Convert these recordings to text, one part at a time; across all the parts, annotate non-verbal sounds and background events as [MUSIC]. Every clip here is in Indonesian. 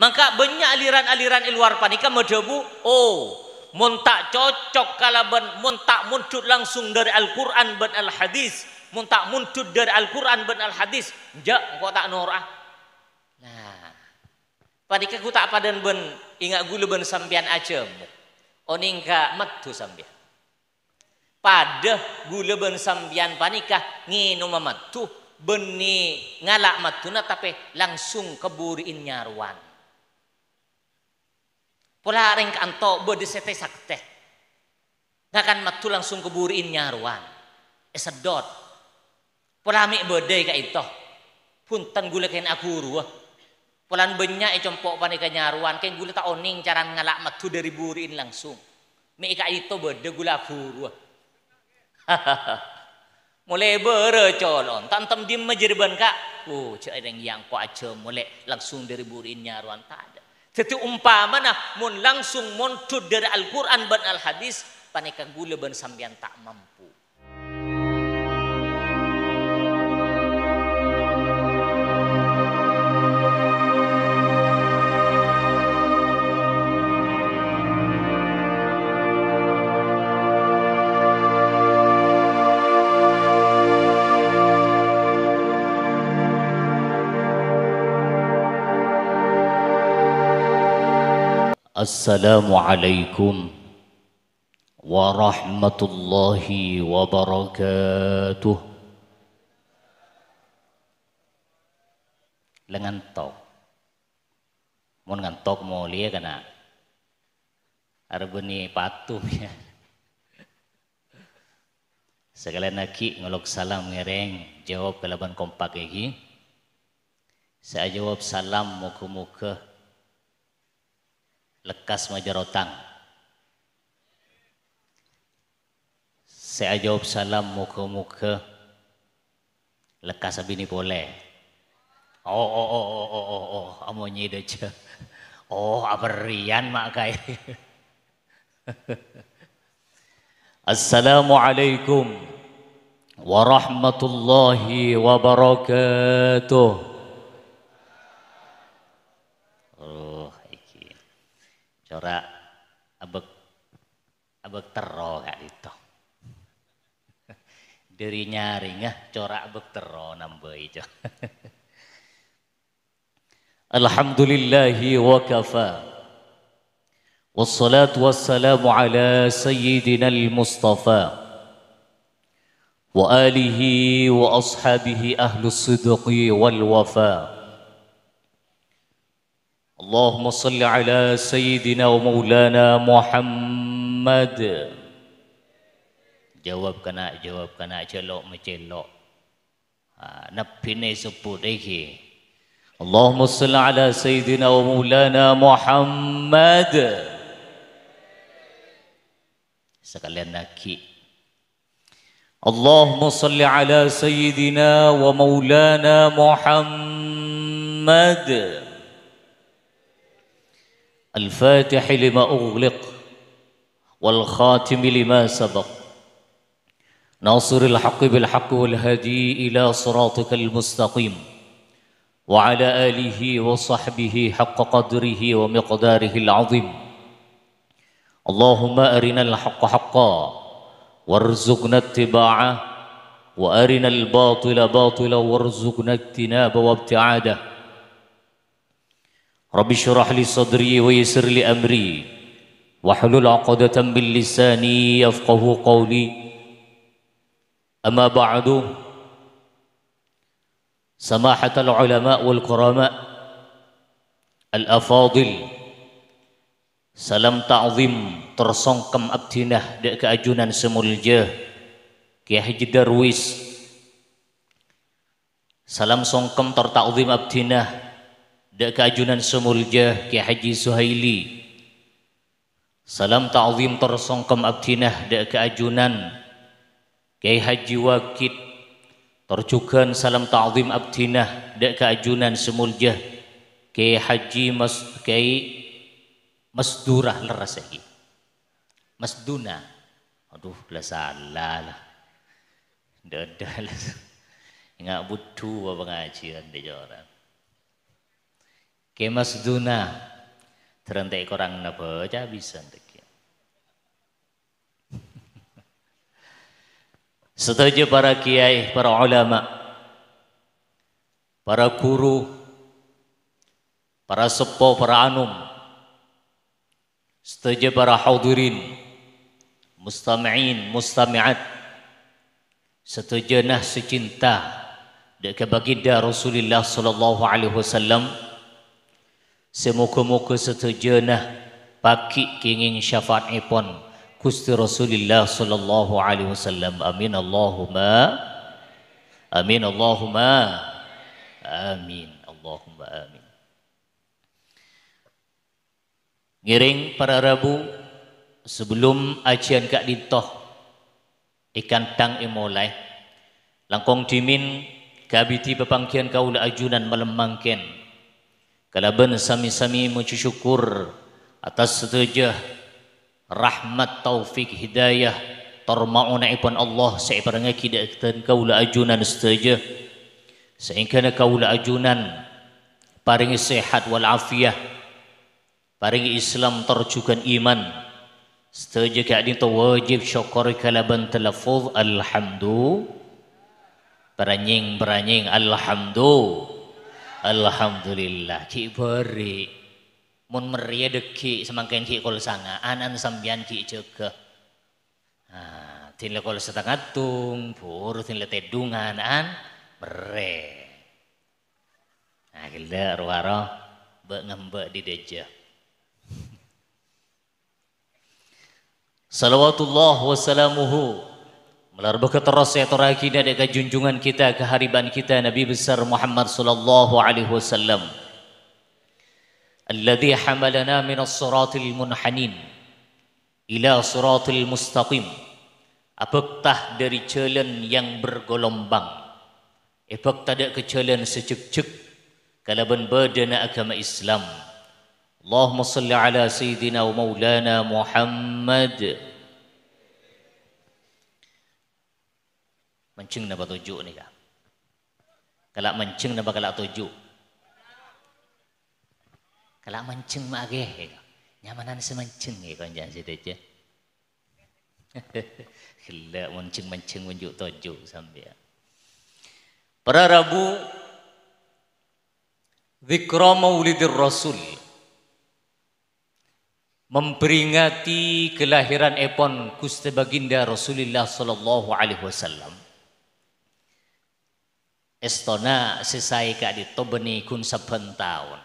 Maka banyak aliran-aliran luar panika medebu, oh, mun tak cocok ben, mun tak muncul langsung dari Al-Qur'an ben Al-Hadis, mun tak muncul dari Al-Qur'an ben Al-Hadis, ja kau tak norah. Nah, panika ku tak padan ben ingat gulu ben sampean aja. Oningka oh, metu sampean. Padah gula ben sampean panika nginum metu beni ngalak matuna tapi langsung keburin nyaruan. Pula ring kanto bodi sete sakte. Ngakan matu langsung keburin nyaruan. Esedot. Pula mi bodi ka ito. Punten gule kain aku ruah. Pulan benya e compok panika nyaruan. Kain gule ta oning cara ngalak matu dari burin langsung. Mi ika ito bodi gula aku ruah. [LAUGHS] mulai berecolon tantem dim majerban kak oh cek yang yang ko aja mulai langsung dari burin nyaruan Tak jadi umpamana mun langsung muncul dari Al-Quran dan Al-Hadis, panika gula ben sambian tak mampu. Assalamualaikum, warahmatullahi wabarakatuh. lengan tok mau tok mau lihat ya kena arbeni patuh ya Sekalian lagi ngelok salam ngereng jawab kelaban kompak lagi. Saya jawab salam muka-muka lekas mengajar Saya jawab salam muka-muka. Lekas abini boleh. Oh, oh, oh, oh, oh, oh, oh, amo nyida je. [LAUGHS] Oh, aberian mak kai. [LAUGHS] Assalamualaikum warahmatullahi wabarakatuh. cara abek abek tero gak itu [LAUGHS] dari nyaring ya cara abek tero nambah itu [LAUGHS] Alhamdulillahi wa kafa Wassalatu wassalamu ala sayyidina al-mustafa Wa alihi wa ashabihi ahlu sidqi wal wafa' اللهم صل على سيدنا ومولانا محمد جواب كنا جواب كنا جلوك مجلوك نبني سبوت اللهم صل على سيدنا ومولانا محمد سكالي ناكي اللهم صل على سيدنا ومولانا محمد الفاتح لما أغلق والخاتم لما سبق ناصر الحق بالحق والهدي إلى صراطك المستقيم وعلى آله وصحبه حق قدره ومقداره العظيم اللهم أرنا الحق حقا وارزقنا اتباعه وأرنا الباطل باطلا وارزقنا اجتنابه وابتعاده Rabbi syrah li sadri wa yisir li amri Wahlul aqadatan bil lisani yafqahu qawli Amma ba'du سماحة العلماء والكرماء الأفاضل Salam ta'zim tersongkem abdinah dek keajunan semuljah Kiai Haji Darwis Salam songkem tertakzim abdinah Dek kajunan sumulja kehaji Haji Suhaili salam ta'zim tersongkam abdinah da kajunan kehaji Haji Wakid tercukan salam ta'zim abdinah da kajunan sumulja Kiai Haji Mas ke Masdurah lerasai Masduna aduh lah salah lah dah lah Ingat butuh apa pengajian dia orang duna terentek korang napa bisa [LAUGHS] setuju para kiai para ulama para guru para sepo para anum setuju para hadirin mustami'in mustami'at setuju nah secinta dekat baginda Rasulullah sallallahu alaihi wasallam Semoga-moga setuju nah pakik kenging syafaat ipon Gusti Rasulullah sallallahu alaihi wasallam. Amin Allahumma. Amin Allahumma. Amin Allahumma amin. Ngiring para rabu sebelum ajian kak ditoh ikan tang imolai langkong dimin, kabiti pepangkian kaula ajunan melemangken Kalaban sami-sami muci syukur atas setujah rahmat taufik hidayah tarmauna ipan Allah seibarang kita dan kaula ajunan setujah sehingga kaula ajunan paringi sehat wal afiyah paringi Islam terjukan iman setujah keadilan ini wajib syukur kalaban telafuz alhamdulillah beranying beranying alhamdulillah Alhamdulillah, cik beri. Mun meriah deki semangkain cik kol sanga, anan sambian cik juga. Nah, tinle kol setengah tung, buru tinle tedungan an mere. Nah, gila ruwaro, be ngembek di deja. [LAUGHS] Salawatullah wassalamuhu ke terus ya kita dengan junjungan kita kehariban kita Nabi besar Muhammad sallallahu alaihi wasallam. Alladhi hamalana min as-siratil munhanin ila siratil mustaqim. Apektah dari jalan yang bergolombang. Epek tak ke jalan secek-cek kalaban badana agama Islam. Allahumma salli ala sayyidina wa maulana Muhammad. mencing napa tujuh ni kak kalau mencing napa kalak tujuh kalau mencing mah nyamanan ya nyamanan semencing ni kan jangan sedih [LAUGHS] je. Kila mencing mencing menjuk tujuh sambil para rabu Zikra maulidir rasul memperingati kelahiran Epon Kustabaginda Baginda Rasulullah sallallahu alaihi wasallam. Estona sesai ka di tobeni kun sepen tahun.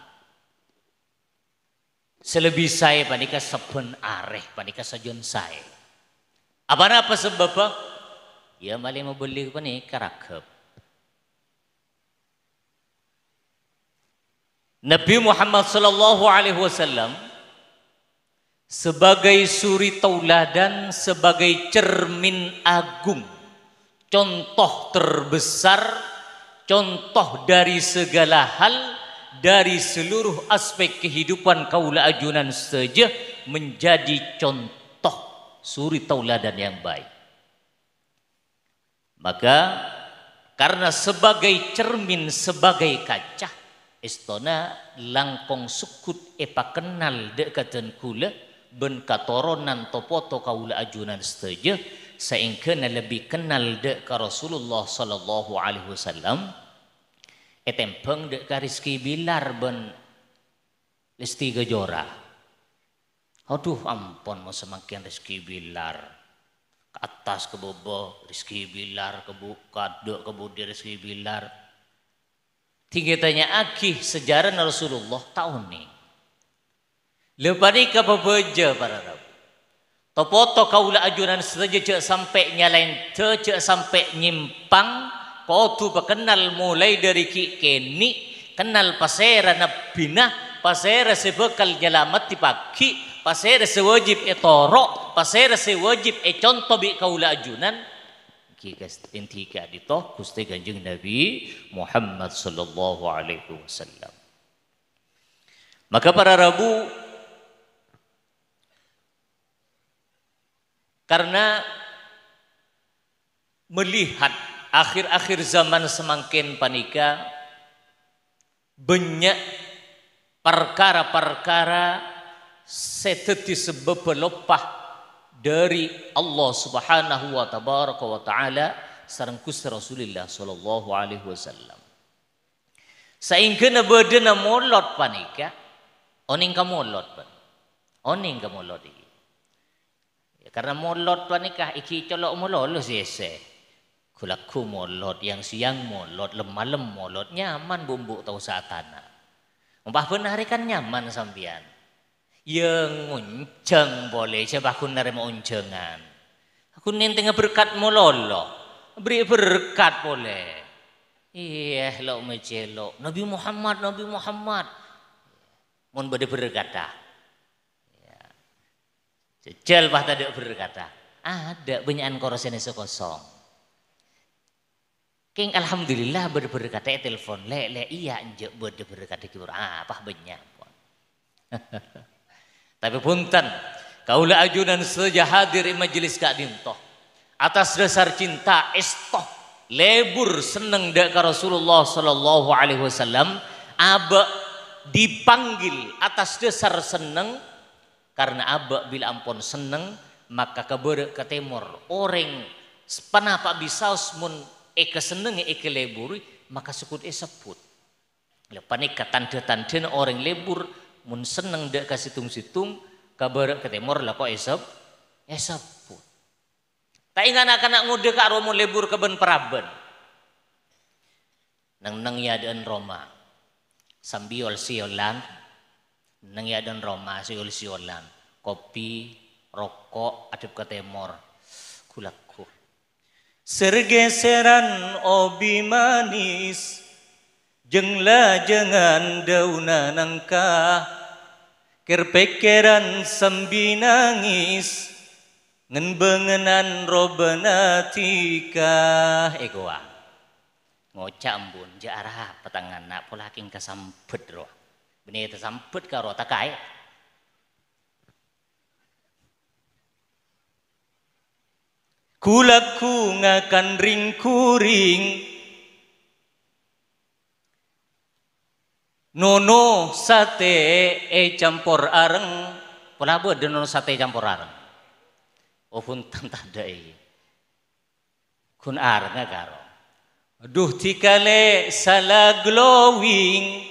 Selebih saya panika sepen areh panika sajun saya. Apa apa sebab Ya malih mau beli panika karakep. Nabi Muhammad sallallahu alaihi wasallam sebagai suri tauladan, sebagai cermin agung, contoh terbesar contoh dari segala hal dari seluruh aspek kehidupan kaula ajunan saja menjadi contoh suri tauladan yang baik. Maka karena sebagai cermin sebagai kaca istana langkong sukut epa kenal dekatan kula ben katoronan topoto kaula ajunan saja na lebih kenal dek ka Rasulullah sallallahu alaihi wasallam etempeng dek ka rizki bilar ben Lesti gejora aduh ampun mau semakin rizki bilar ke atas ke bobo rizki bilar ke buka dek ke budi rizki bilar tinggi tanya akih sejarah Rasulullah tahun ini. lepani ke ke je para Topoto kaula ajunan saja cek sampai nyalain cek sampai nyimpang kau tu berkenal mulai dari ki keni kenal pasera nabina pasera sebekal jalamat di pagi pasera sewajib etoro pasera sewajib e contoh bi kaula ajunan inti intika toh kusti ganjeng Nabi Muhammad sallallahu alaihi wasallam maka para rabu Karena melihat akhir-akhir zaman semakin panika, banyak perkara-perkara seteti sebab pelopah dari Allah Subhanahu wa tabaraka wa taala sareng Rasulullah sallallahu alaihi wasallam. Saingkeuna bedeuna molot panika, oning kamolot pan. Oning kamolot iki karena molot tuan nikah iki colok molot lu sese. Kulaku molot yang siang molot lemalem molot nyaman bumbu tau satana. Mbah hari kan nyaman sambian. Yang unceng boleh coba aku nerima uncengan. Aku nenteng berkat mololo. Beri berkat boleh. Iya, lo mecelo. Nabi Muhammad, Nabi Muhammad. Mohon beri berkat dah. Jajal Pak ada berkata, ada korosin korosene kosong. King alhamdulillah berberkata eh, telepon, le le iya njuk buat berkata kibur apa pun. Tapi punten, kaulah ajunan saja hadir majelis Kak Dintoh. Atas dasar cinta estoh lebur seneng dak Rasulullah sallallahu alaihi wasallam aba dipanggil atas dasar seneng karena abak bila ampun seneng maka kebere ke timur orang penapa bisa semun eke seneng eke lebur maka sekut e seput panik ke tanda tanda orang lebur mun seneng dek ke situng situng kebere ke timur lah kok esep eseput tak ingat anak ngude kak romo lebur keben peraben neng neng ya Roma Sambil siolan neng yadon Roma siul siulan kopi rokok adep ke temor gulakku sergeseran obi manis jeng lajengan dauna nangka kerpekeran sambi nangis ngen robenatika egoa ngocak mbun jarah petangan nak pola king kesambet roh benete sampet karo takai. Kulaku ngakan ring kuring Nono sate e campur areng Kenapa ada nono sate campur areng Oh pun tantadai Kun areng karo Duh tikale salah glowing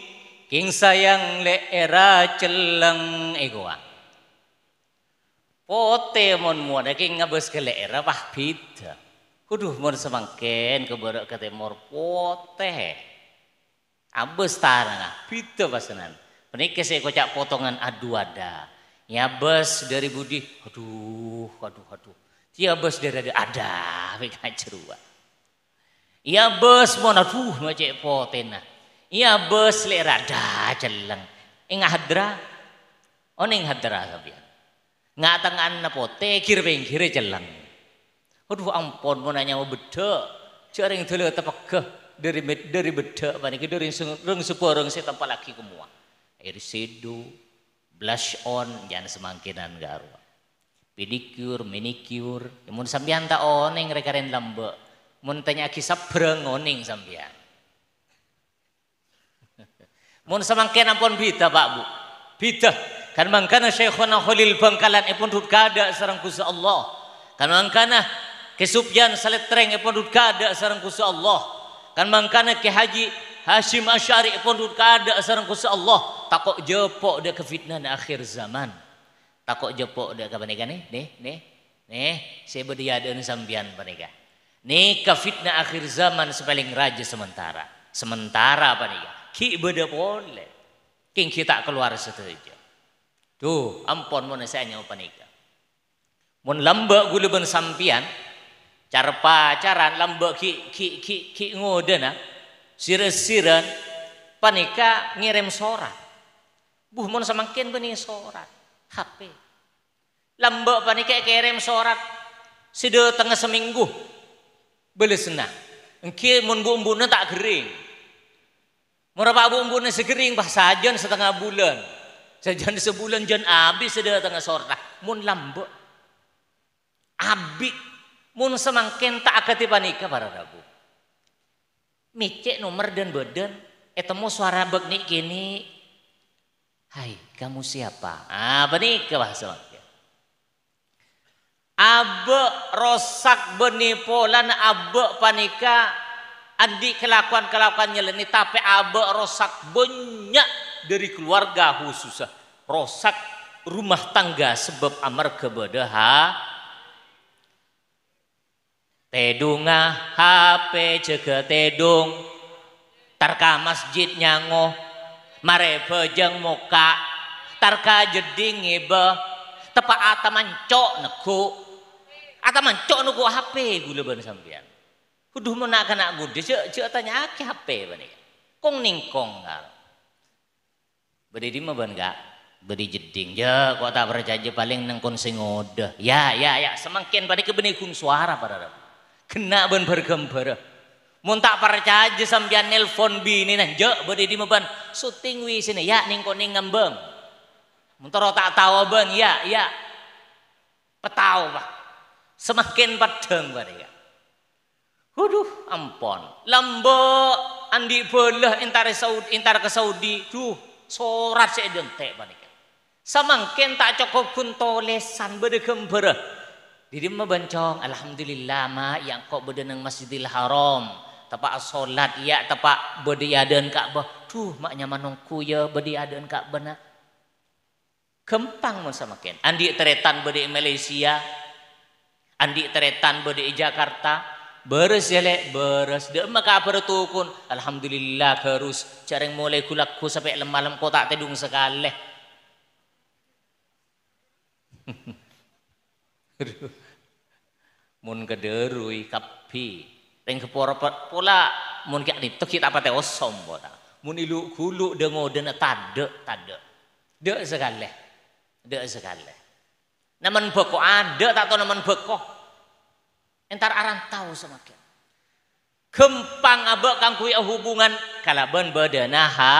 King sayang le era celeng ego Pote mon ada king ngabes ke le era pah pit Kuduh mon semangken ke kate mor pote. Abes tarana pita pasanan. Penike saya kocak potongan adu ada. Nyabes dari budi. Aduh, aduh, aduh. Dia bes dari ada ada. cerua. [LAUGHS] Ya bes mon aduh macam pote nah. Iya bos lek rada celeng. Ing hadra. Oh ning hadra sampeyan. Ngatengan te kir pinggire celeng. Aduh ampun mau nanya mau bedek. Jaring dulu tepegeh dari dari bedek paniki dari rung seporong si tempat lagi kemua. Air sedu, blush on jangan semangkinan garwa. Pedikur, manikur, mun sampeyan tak oning rekaren lembek. Mun tanya kisah breng oning sampeyan. Mun semangkin pun bida Pak Bu. Bida. Kan mangkana Syekhuna khulil Bangkalan ipun eh, duduk kada sarang kusah Allah. Kan mangkana kesupyan saletreng ipun eh, duduk kada sarang kusah Allah. Kan mangkana ke Haji Hashim Asy'ari ipun eh, duduk kada sarang kusah Allah. Takok jepok dia ke fitnah akhir zaman. Takok jepok dia ke panika nih, nih, nih. Nih, saya berdiadeun sambian panika. Nih ke fitnah akhir zaman sepaling raja sementara. Sementara apa panika ki beda boleh king kita keluar setuju tuh ampun mana saya nyawa panika mun lambak gula ben sampian cara pacaran lambak ki ki ki ki na, sirah sirah panika ngirim sorat buh mun semakin benih sorat HP lambak panika kirim sorat sudah tengah seminggu beli senang engki mun bumbunya tak kering. Murah bumbuna segering bah sajian setengah bulan. sajian sebulan jen abis sedia tengah sorta. Mun lambo. Abi. Mun semangkin tak akati panika para rabu. Micek nomor dan badan. Etemu suara ni kini. Hai, kamu siapa? ni ke bahasa Abe rosak benipolan abe panika andi kelakuan kelakuan nyeleni tapi abe rosak banyak dari keluarga khususnya rosak rumah tangga sebab amar kebedaha tedunga ah, HP jaga tedung tarka masjid nyango mare bejeng muka tarka jeding ibe tepa ataman cok neku ataman cok neku HP gula ban sampean kudu menak kana gudis, cek cek tanya aki HP bani. kong ningkong kal beri di mah enggak beri jeding je kok tak percaya paling nengkon sing ya ya ya semakin pada kebenikung suara pada kena ben bergembara Mun tak percaya sampean nelpon bini nang je beri di meban syuting wi sini ya ning ning ngembem. Mun tak tahu ben ya ya petau bah. Semakin pedeng bare ya. Waduh, ampun. Lambo andi boleh entar Saudi, entar ke Saudi. Duh, sorat saya dentek panik. Ya. Samangkin tak cukup pun tolesan berde jadi Diri bencong, alhamdulillah ma yang kok bedeneng Masjidil Haram. Tepak solat iya, ya tepak berde kak Ka'bah. Duh, maknya manungku ya berde aden kak na. Gempang sama Ken. Andi teretan berde Malaysia. Andi teretan berde Jakarta beres jelek ya, beres dia apa kabar pun, alhamdulillah harus careng mulai gulakku sampai lemalam kotak tedung sekali [LAUGHS] mun kederui kapi teng keporopat pola, mun kak ni kita pate osom boda mun ilu kulu dengo dena tade tade de sekali de sekali naman beko ada tak tahu naman beko entar aran tahu semakin kempang abek kang kui hubungan kalaban badana naha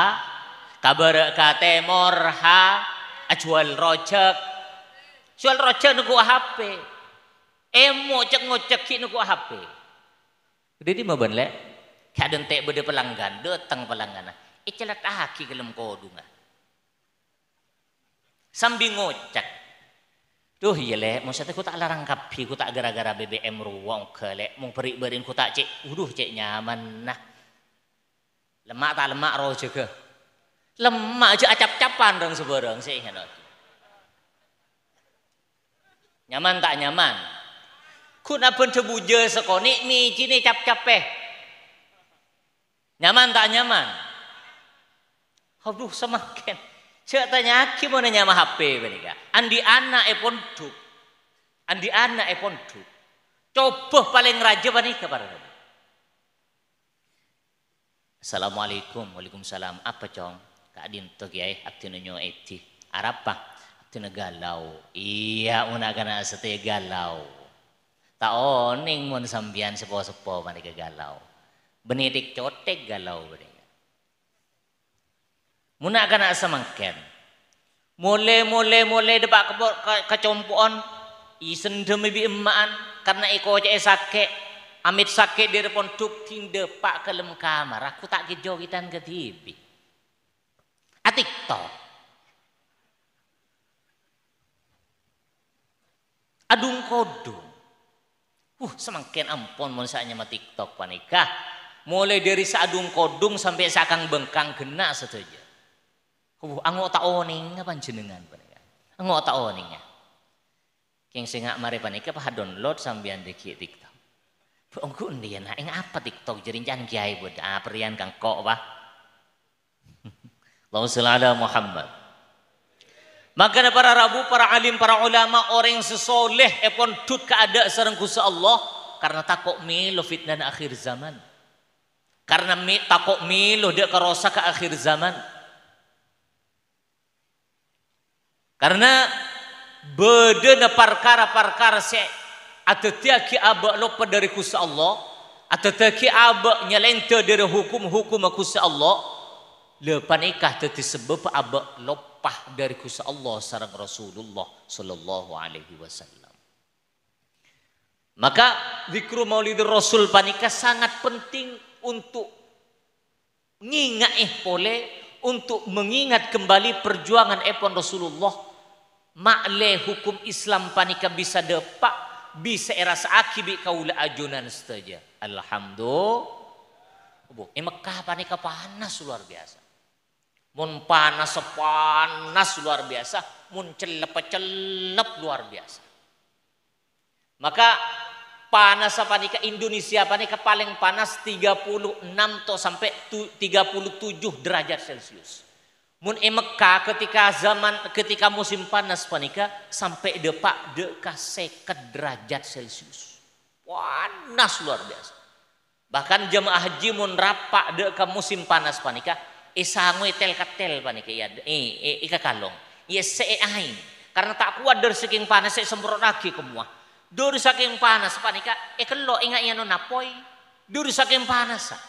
kabar kate morha acual ah, rojek acual rojek nuku HP emo cek ngocek ki nuku HP jadi mau ben lek kadang tak beda pelanggan datang pelanggan icelat aki kelem kodungan sambil ngocek Duh iya lek, maksudnya ku tak larang kapi, ku tak gara-gara BBM ruang ke lek mung beri berin ku tak cek, uduh cek nyaman nah. Lemak tak lemak roh juga. Lemak aja acap-capan dong seborong sih. Nyaman tak nyaman? Ku napun cebuja sekoni mi cini cap cape Nyaman tak nyaman? Aduh semakin. Cek tanya ki mau nanya HP mereka. Andi anak e pondok. Andi anak e pondok. Coba paling raja mereka para Assalamualaikum, waalaikumsalam. Apa cong? Kak Dinto kiai, abdi nunyo eti. Arab apa? galau. Iya, unak kena setia galau. Tak oning mun sambian sepo-sepo mereka galau. Benitik cotek galau beri. Muna kana semangken. Mole mole mole depak ke kecompoan isen demi bi emaan karena iko aja sake amit sake di depan tuk ting depak kelem kamar aku tak kejo kitan ke TV. Atik ah, to. Adung kodung. Uh, semakin ampun monsanya mati TikTok panikah. Mulai dari seadung kodung sampai sakang bengkang kena setuju. Kubuh angu tak oning apa jenengan panika. Angu tak oning ya. King singa mari panika pah download sambian diki TikTok. Bu engko endi nak ing apa TikTok jan kiai bu da perian kang kok wah. [LAUGHS] Allahumma sholli ala Muhammad. Maka para rabu, para alim, para ulama, orang yang sesoleh, epon eh, tut keadaan serang kusa Allah, karena takok milo fitnah akhir zaman. Karena takok milo dia kerosa ke akhir zaman. Karena bedena perkara-perkara se atau tiaki abak lupa dari kuasa Allah atau tiaki abak nyelente dari hukum-hukum kuasa Allah lepas nikah tetapi sebab abak lupa dari kuasa Allah sarang Rasulullah sallallahu alaihi wasallam. Maka zikru maulid rasul panikah sangat penting untuk mengingat, eh pole untuk mengingat kembali perjuangan epon Rasulullah makle hukum Islam panika bisa depak bisa eras akibik kaula ajunan saja alhamdulillah Bu, ini Mekah panika panas luar biasa. Mun panas panas luar biasa, mun celep celep luar biasa. Maka panas apa nih ke Indonesia apa ke paling panas 36 to sampai 37 derajat Celcius. Mun emeka ketika zaman ketika musim panas panika sampai depak deka seket derajat Celcius. Panas luar biasa. Bahkan jemaah haji mun rapak deka musim panas panika e sangwe tel katel panika ya e, e, ika kalong. Ya seai karena tak kuat dari saking panas saya semprot lagi kemua. Dari saking panas panika eh kelo ingat ya nona poi. Dari saking panas. Ah.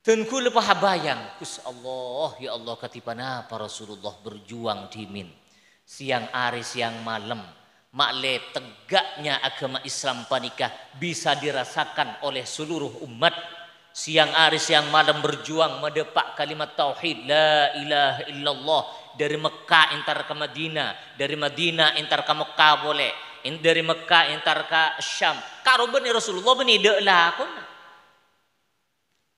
Tengku lepah bayang, Kus Allah, ya Allah katipana para Rasulullah berjuang di Min, Siang hari, siang malam. Makle tegaknya agama Islam panikah bisa dirasakan oleh seluruh umat. Siang hari, siang malam berjuang mendepak kalimat tauhid. La ilaha illallah. Dari Mekah intar ke Madinah. Dari Madinah intar ke Mekah boleh. Dari Mekah intar ke Syam. Karo benih Rasulullah benih de'lah. Kona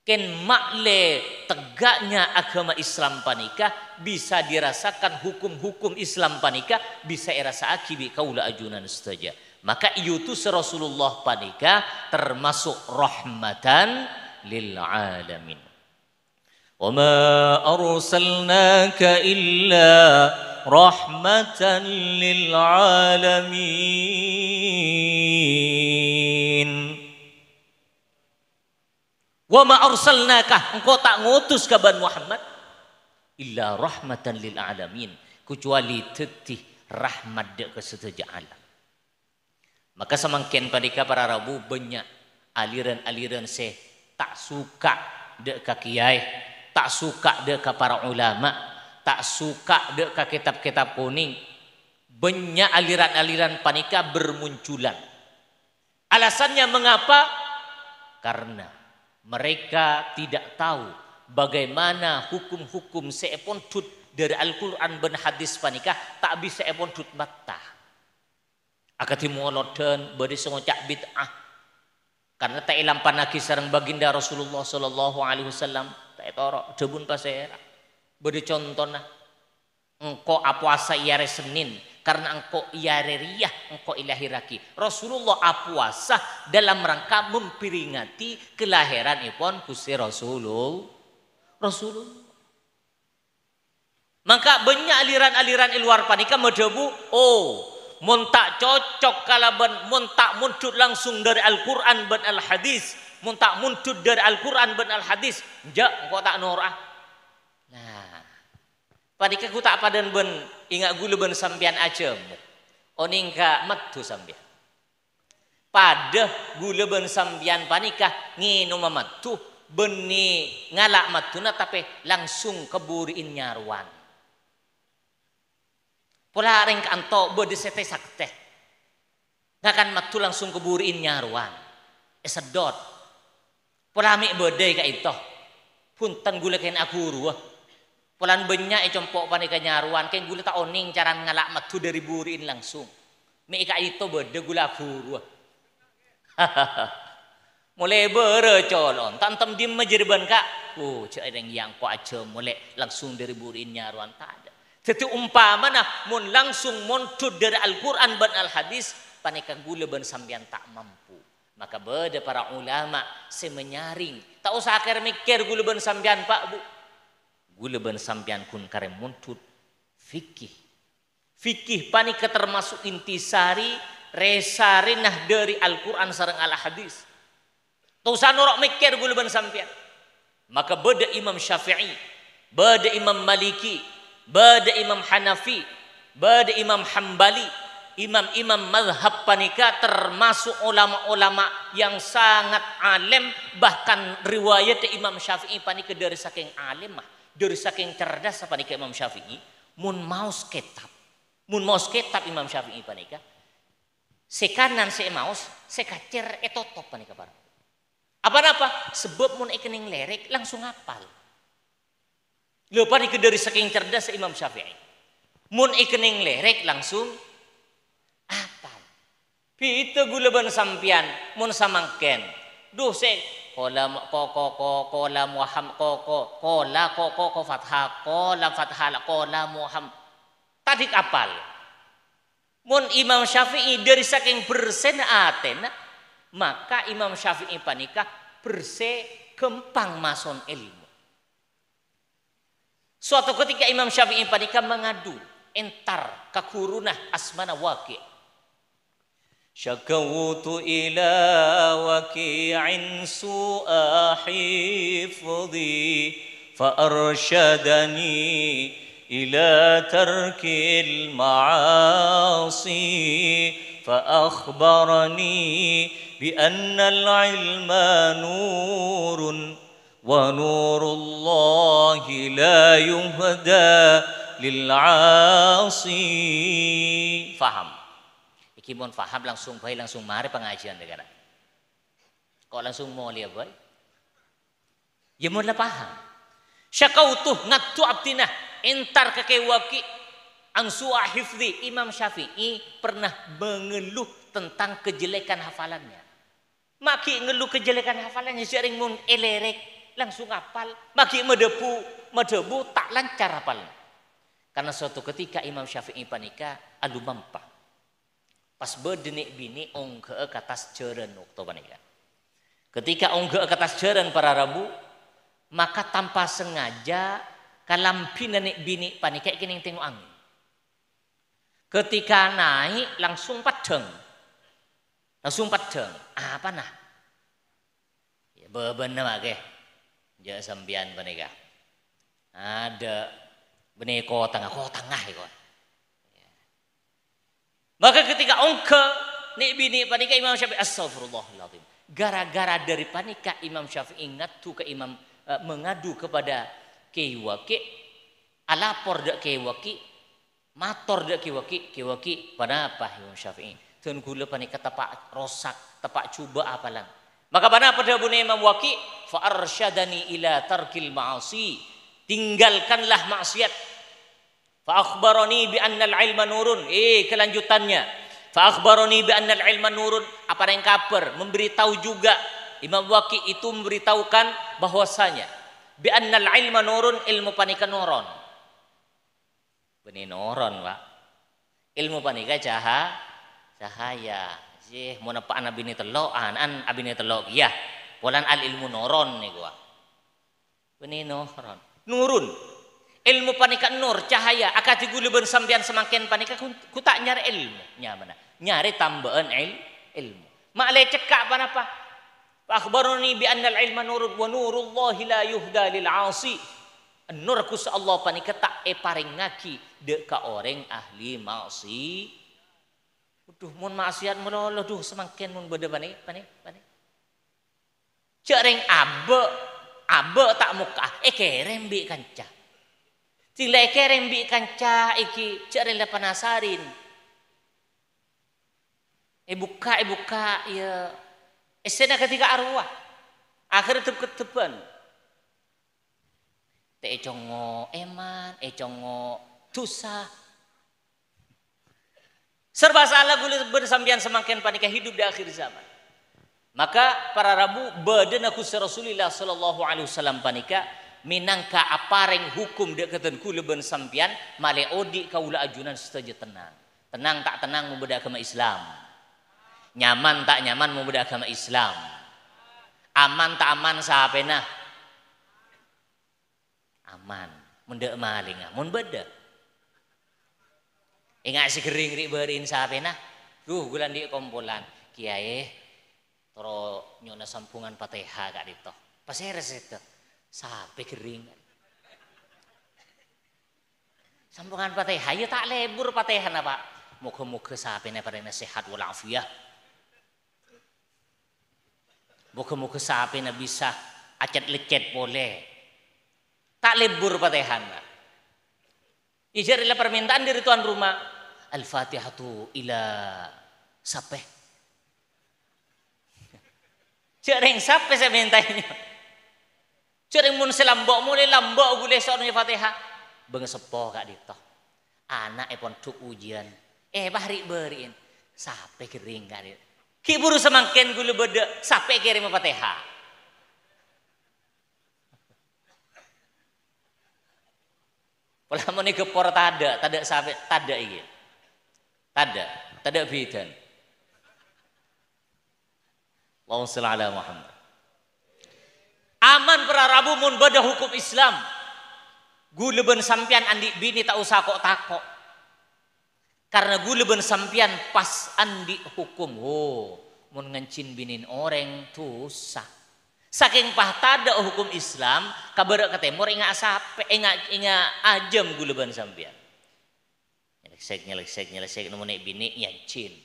ken makle tegaknya agama Islam panika bisa dirasakan hukum-hukum Islam panika bisa erasa akibi kaula ajunan saja maka itu Rasulullah panika termasuk rahmatan lil alamin wa ma arsalnaka illa rahmatan lil alamin Wa ma arsalnaka engkau tak ngutus kaban Muhammad illa rahmatan lil alamin kecuali tetih rahmat dek ke seteja alam. Maka semangkin padika para rabu banyak aliran-aliran saya tak suka dek ka kiai, tak suka dek ka para ulama, tak suka dek ka kitab-kitab kuning. Banyak aliran-aliran panika bermunculan. Alasannya mengapa? Karena mereka tidak tahu bagaimana hukum-hukum seepon tut dari Al-Quran ben hadis panikah tak bisa epon tut mata. Akatimu dan beri sengocak bid'ah. Karena tak ilam panagi sarang baginda Rasulullah Sallallahu Alaihi Wasallam tak etoro debun pasera beri nah. engkau apuasa iare senin karena engkau iareriah engkau ilahiraki Rasulullah apuasa dalam rangka memperingati kelahiran ipon kusi Rasulullah Rasulullah maka banyak aliran-aliran luar panika medebu oh muntak cocok kalau ben, muntak muncul langsung dari Al-Qur'an dan Al-Hadis Muntak muncul dari Al-Quran dan Al-Hadis. Ja, engkau tak norah. Panika tak padan ben ingat gulu ben sampian aja, Oningka metu sampian. Pada gulu ben sampian panika nginu matu, beni ngalak na tapi langsung keburin nyaruan. Pola reng kanto bodi sete sakte. Ngakan matu langsung keburin nyaruan. Esedot. Eh, Pola mi bodi ka itu. Punten gula kain aku ruah kalau banyak yang eh, compok pada kenyaruan, gula tak oning cara ngalak matu dari burin langsung. Mereka itu berde gula furu. [LAUGHS] mulai berecolon, oh, tantem di majerban kak. Oh, cek yang yang ko aja mulai langsung dari burin nyaruan tak ada. Tetapi umpama nah mun langsung montud dari Al-Qur'an ban al-hadis panika gula ban sambian tak mampu. Maka berde para ulama semenyaring. Tak usah akhir mikir gula ban sambian Pak Bu ben sampean kun kare muntut fikih. Fikih panika termasuk intisari resarinah dari Al-Quran sarang al-hadis. Tusan orang mikir ben sampean. Maka beda Imam Syafi'i, beda Imam Maliki, beda Imam Hanafi, beda Imam Hambali, imam-imam mazhab panika termasuk ulama-ulama yang sangat alim bahkan riwayat Imam Syafi'i panika dari saking alimah dari saking cerdas apa panika Imam Syafi'i mun maus kitab mun maus kitab Imam Syafi'i panika sekanan se maos sekacer etotop panika bar apa apa sebab mun ikening e lerek langsung hafal lho panika dari saking cerdas Imam Syafi'i mun ikening e lerek langsung hafal pita gulaban sampian mun samangken duh se Kolam, koko kola muham koko kola koko koko fathah kola fathah kola muham. Tadi kapal. Mun Imam Syafi'i dari saking bersen aten, maka Imam Syafi'i panika berse kempang mason ilmu. Suatu ketika Imam Syafi'i panika mengadu entar kakurunah asmana wakil شكوت إلى وكيع سوء حفظي فأرشدني إلى ترك المعاصي فأخبرني بأن العلم نور ونور الله لا يهدى للعاصي فهم Iki mohon faham langsung baik langsung mari pengajian negara. Kok langsung mau lihat baik? Ya, ya mohon lah paham. tuh ngatu abdinah entar kekewaki angsu'a hifzi Imam Syafi'i pernah mengeluh tentang kejelekan hafalannya. Maki ngeluh kejelekan hafalannya sering mun elerek langsung hafal, maki medebu medebu tak lancar hafalnya. Karena suatu ketika Imam Syafi'i panika alu mampah pas berdenik bini ongke ke atas jeren waktu panika. Ya? Ketika ongke ke atas jeren para rabu, maka tanpa sengaja kalampinan bini panika kini tengok angin. Ketika naik langsung padeng. Langsung padeng. Apa nah? Ya nama ke. Ya, ya sambian panika. Ada benih Kota tengah ya ikon. Maka ketika ongke nik bini panika Imam Syafi'i astagfirullahaladzim. Gara-gara dari panika Imam Syafi'i ingat tu ke Imam uh, mengadu kepada Kiwaki alapor dak Kiwaki mator dak Kiwaki Kiwaki panapa Imam Syafi'i. Tun gula panika tapak rosak tapak cuba apalang. Maka pada pada bunyi Imam Waki fa arsyadani ila tarkil ma'asi. Tinggalkanlah maksiat Fa akhbaroni bi annal ilma nurun. Eh, kelanjutannya. Fa akhbaroni bi annal ilma nurun. Apa yang kaper memberitahu juga Imam Waki itu memberitahukan bahwasanya bi annal ilma nurun ilmu panika nurun. Beni nurun, Pak. Ilmu panika cahaya cahaya. mun mau anak bini telok, an abini telok. Ya, polan al ilmu nurun nih gua. Beni nurun, Nurun ilmu panika nur cahaya akati gulibeun sampean semakin panika kutak nyari ilmu nya mana nyari tambahan il, ilmu mak le cekak panapa akhbaruni bi al ilma nur wa nurullah la yuhda lil asi nur kus Allah panika tak e ngaki de ka orang ahli maksi Duh, mun maksiat Allah duh semakin mun beda panik panik bani cereng abe abe tak muka eh kerem bi kancah Tila kereng bi cah iki cak rela penasarin. Ibuka ibuka ya esena ketika arwah. Akhir tep keteban. Te congo eman, e congo tusa, Serba salah gula bersambian semakin panikah hidup di akhir zaman. Maka para rabu badan aku Rasulullah sallallahu alaihi wasallam panikah minangka apareng hukum dek keten kuleben sampian male odi kaula ajunan setuju tenang tenang tak tenang membeda agama Islam nyaman tak nyaman membeda agama Islam aman tak aman penah. aman mendek maling amun ah, beda ingat kering ri berin nah duh gulan di kompolan kiai toro nyona sampungan pateha kak dito pasir itu Sampai kering. Sambungan pateh, ya tak lebur hana Pak. Moga-moga sampai pada sehat walafiat. Moga-moga ne bisa acet lecet boleh. Tak lebur patehan Ijar iya, Ijarilah permintaan dari tuan rumah. al tu ila sapeh. Cereng sapeh saya mintanya. Cering mun selambok mulai lambok gule sok Fatihah. Beng sepo kak toh, Anak epon cuk ujian. Eh bahri beriin, Sape kering kak Ki Kiburu semangkin gule beda. Sape kirim Fatihah. [LAUGHS] Pola nih gepor tada, tada sape, tada iya, Tada, tada bidan. Allahumma sholli ala Muhammad. Aman para Rabu mun beda hukum Islam. Guleben sampian andi bini tak usah kok takok. Karena guleben sampian pas andi hukum. Oh, mun ngencin binin orang tuh sah. Saking pah tada hukum Islam, kabar ketemur ingat sape, ingat ingat ajam guleben sampian. Nyelesek nyelesek nyelesek nemu nek bini nyancin.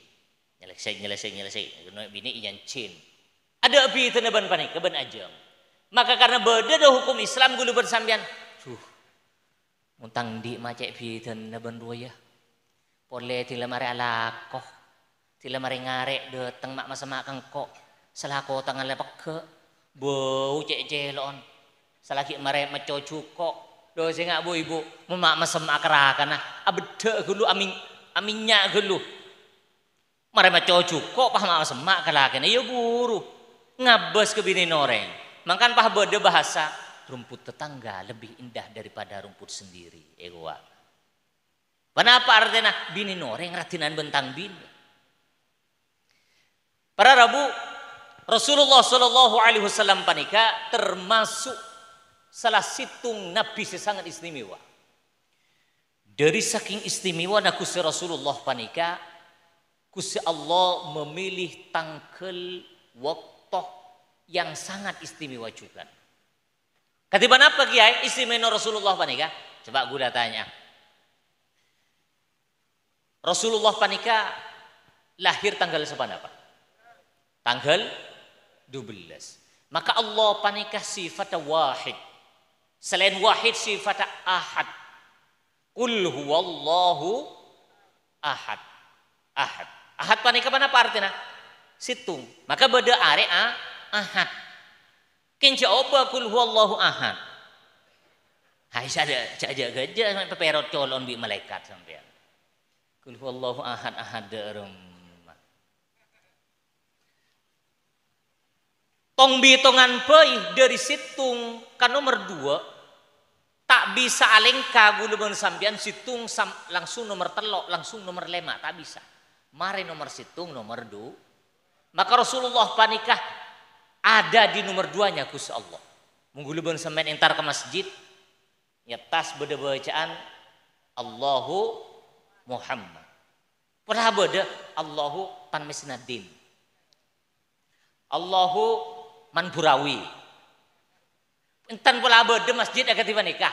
Nyelesek nyelesek nyelesek nemu bini nyancin. Ada api ban panik, keben ajam maka karena beda dah hukum Islam gulu bersambian duh untang di macek bidan naban buaya. ya pole dilamari alakoh dilamari ngarek dateng mak masa mak kengkok Selaku tangan lepak ke bau cek celon selagi mare maco cukok. do sing bu ibu memak mesem akra kana Abedek gulu amin aminnya gulu mare maco cukok. pah mak masa mak kala kana ya buru ngabes ke bini noreng Makan pah bode bahasa, rumput tetangga lebih indah daripada rumput sendiri. Ewa. Ya Kenapa artinya bini noreng ratinan bentang bini. Para Rabu Rasulullah Shallallahu Alaihi Wasallam panika termasuk salah situng nabi sesangat istimewa. Dari saking istimewa nakusi Rasulullah panika, kusi Allah memilih tangkel waktu yang sangat istimewa juga. Ketiban apa kiai istimewa Rasulullah panika? Coba gue tanya. Rasulullah panika lahir tanggal sepanapa? Tanggal 12. Maka Allah panika sifat wahid. Selain wahid sifat ahad. Kul huwallahu ahad. Ahad. Ahad panika mana apa artinya? Situng. Maka beda are a ah ahad. kenca apa? kul huwallahu ahad. Hai saja saja gaja sampai peperot colon bi malaikat sampean. Kul huwallahu ahad ahad derum. Tong bitongan pei dari situng kan nomor dua tak bisa alengka gulungan sambian situng sam, langsung nomor telok langsung nomor lema tak bisa mari nomor situng nomor dua. maka Rasulullah panikah ada di nomor duanya Gus Allah. Menggulubun semen entar ke masjid, nyetas ya, beda bacaan Allahu Muhammad. Pernah beda Allahu tan mesnadin. Allahu manburawi. Entan pula beda masjid agak tiba nikah.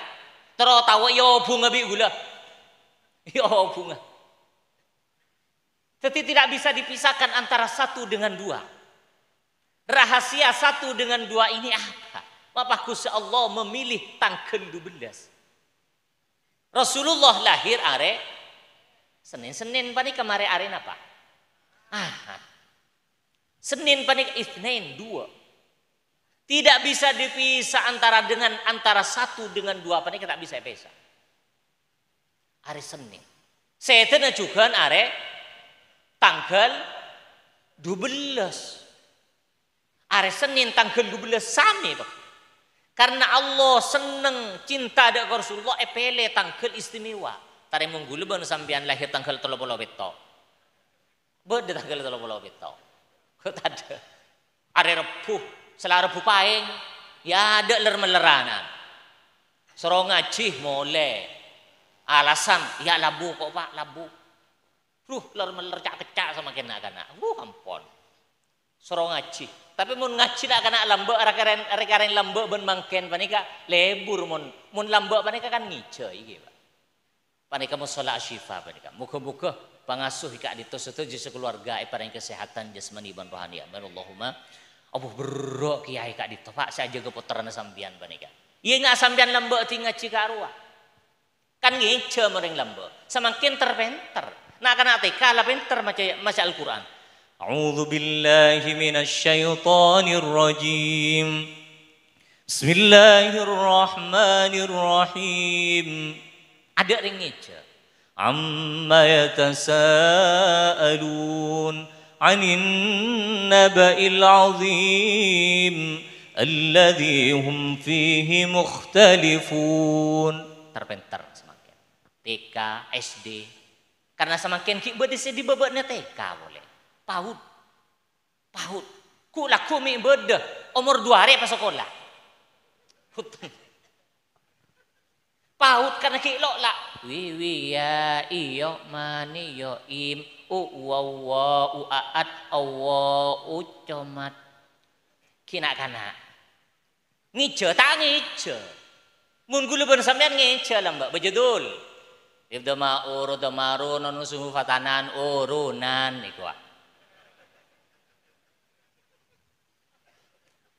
tahu yo ya, bunga bi gula. Yo ya, bunga. Jadi tidak bisa dipisahkan antara satu dengan dua. Rahasia satu dengan dua ini apa? Apa khusus Allah memilih tangken belas. Rasulullah lahir are Senin-Senin panik kemarin are apa? Ah. Senin panik Isnin dua. Tidak bisa dipisah antara dengan antara satu dengan dua panik tidak bisa pisah. Are Senin. Setan juga are tanggal 12 hari Senin tanggal 12 sami Pak. Karena Allah seneng cinta dak Rasulullah epele eh, tanggal istimewa. Tare menggulu ban sampean lahir tanggal 30 beto. Bede tanggal 30 beto. Kok tade. Are rebu, selar rebu paing. Ya ada ler meleranan. serong ngaji mole. Alasan ya labu kok Pak, labu. Ruh ler meler cak kecak sama kena kana. Uh ampun sorong ngaci Tapi mun ngaci nak kena lambe arakaren arakaren lambe ben mangken panika lebur mun mun lambe panika kan ngice iki, Pak. Panika salat asyifa panika. Muka-muka pangasuh ika tos je sekeluarga e paring kesehatan jasmani ban rohani. Amin Allahumma. Abuh berok kiai kak ditos Pak saya jaga puterana sambian panika. Iye ngak sambian lambe ti ngaci ka arwah. Kan ngice mering lambe. Semakin terpenter. Nak kena teka lah pinter maca maca Al-Qur'an. أعوذ بالله من الشيطان الرجيم بسم الله الرحمن الرحيم ada ring ringeja amma yatasaalun anin naba'il azim alladhi hum fihi mukhtalifun terpenter semakin TK SD karena semakin ki di sini babakna TK boleh PAUD. PAUD. ku mi beda. Umur dua hari pas sekolah. Hutang. PAUD karena kilo lah. Wi wi ya iyo mani yo im. U wa wa u aat awa u comat. Kina kana. Ngijo tak ngijo. Mun gulu ben sampean ngijo lah mbak bejedul. Ibda ma'uru damaru non suhu fatanan urunan iku. Ah.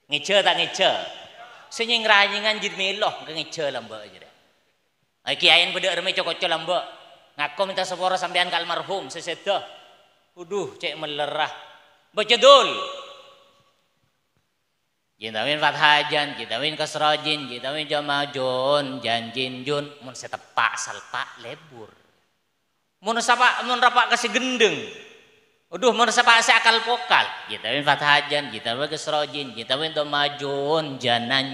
Ngece tak ngece? Senyeng rajingan jid meloh ke ngece lamba aja deh. ayin pada remeh cokocok lamba. Ngaku minta sepura sampean ke almarhum sesedah. Uduh cek melerah. Becedul. Jintawin fathajan, jintawin kasrajin, jintawin jamajun, janjin jun. Mun setepak salpak lebur. Mun sapa mun rapak kasih gendeng. Uduh mersepasi akal vokal. Kita win fathajan, kita win kesrojin, kita win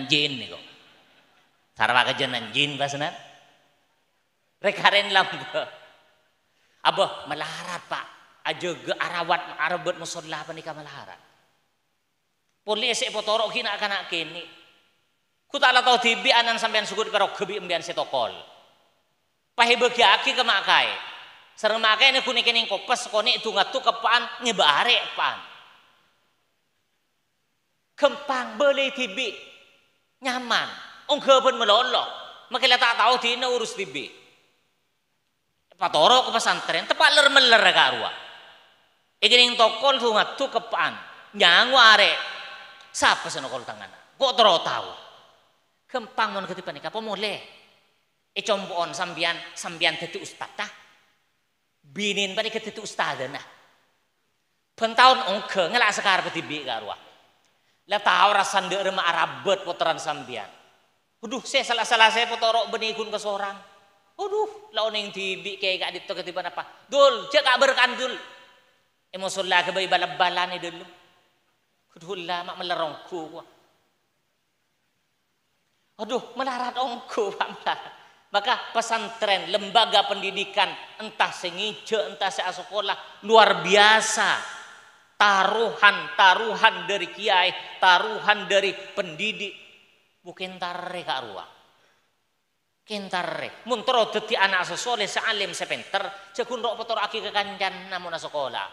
jin nih kok Sarwa ke jin pasna. nih. rekaren lamba. Abah melarat Pak. Aja ge arawat arabet musalla panika melarat. Poli esek potorok kina akan kini. Ku tak tahu tibi anan sampean sukur karo kebi embian setokol. Pahibegi aki kemakai. Seremakanya make ini kuning kening kopes koni itu ngatu kepan nyebare pan. Kempang beli tibi nyaman. Ongke pun melolok. Makanya tak tahu dina urus tibi. Patoro ke pesantren tepat ler meler karua. yang tokol tuh ngatu kepan nyangu are. sih senokol tangan? Kok toro tahu? Kempang mon ketipan mulai? Eh, pomole. on sambian sambian tetu ustad binin tadi ketika ustadana pentaun ongke ngelak sekar peti bi ruah. lah tahu rasan de rema arabet potoran sambian Waduh, saya salah-salah saya potorok benikun ke seorang. Waduh, lah yang tibi kayak gak dito ketiban apa. Dul, cek gak berkandul. Emosullah eh, kebayi balap-balan ni dulu. Waduh lah, mak melerongku. Aduh, melarat ongku, pak melarat. Maka pesantren, lembaga pendidikan, entah sengijo, entah se sekolah, luar biasa. Taruhan, taruhan dari kiai, taruhan dari pendidik. Bukan tarre kak ruang. Kintare, muntro deti anak sesoleh sealim sepenter, jagun rok petor aki kekancan namun sekolah.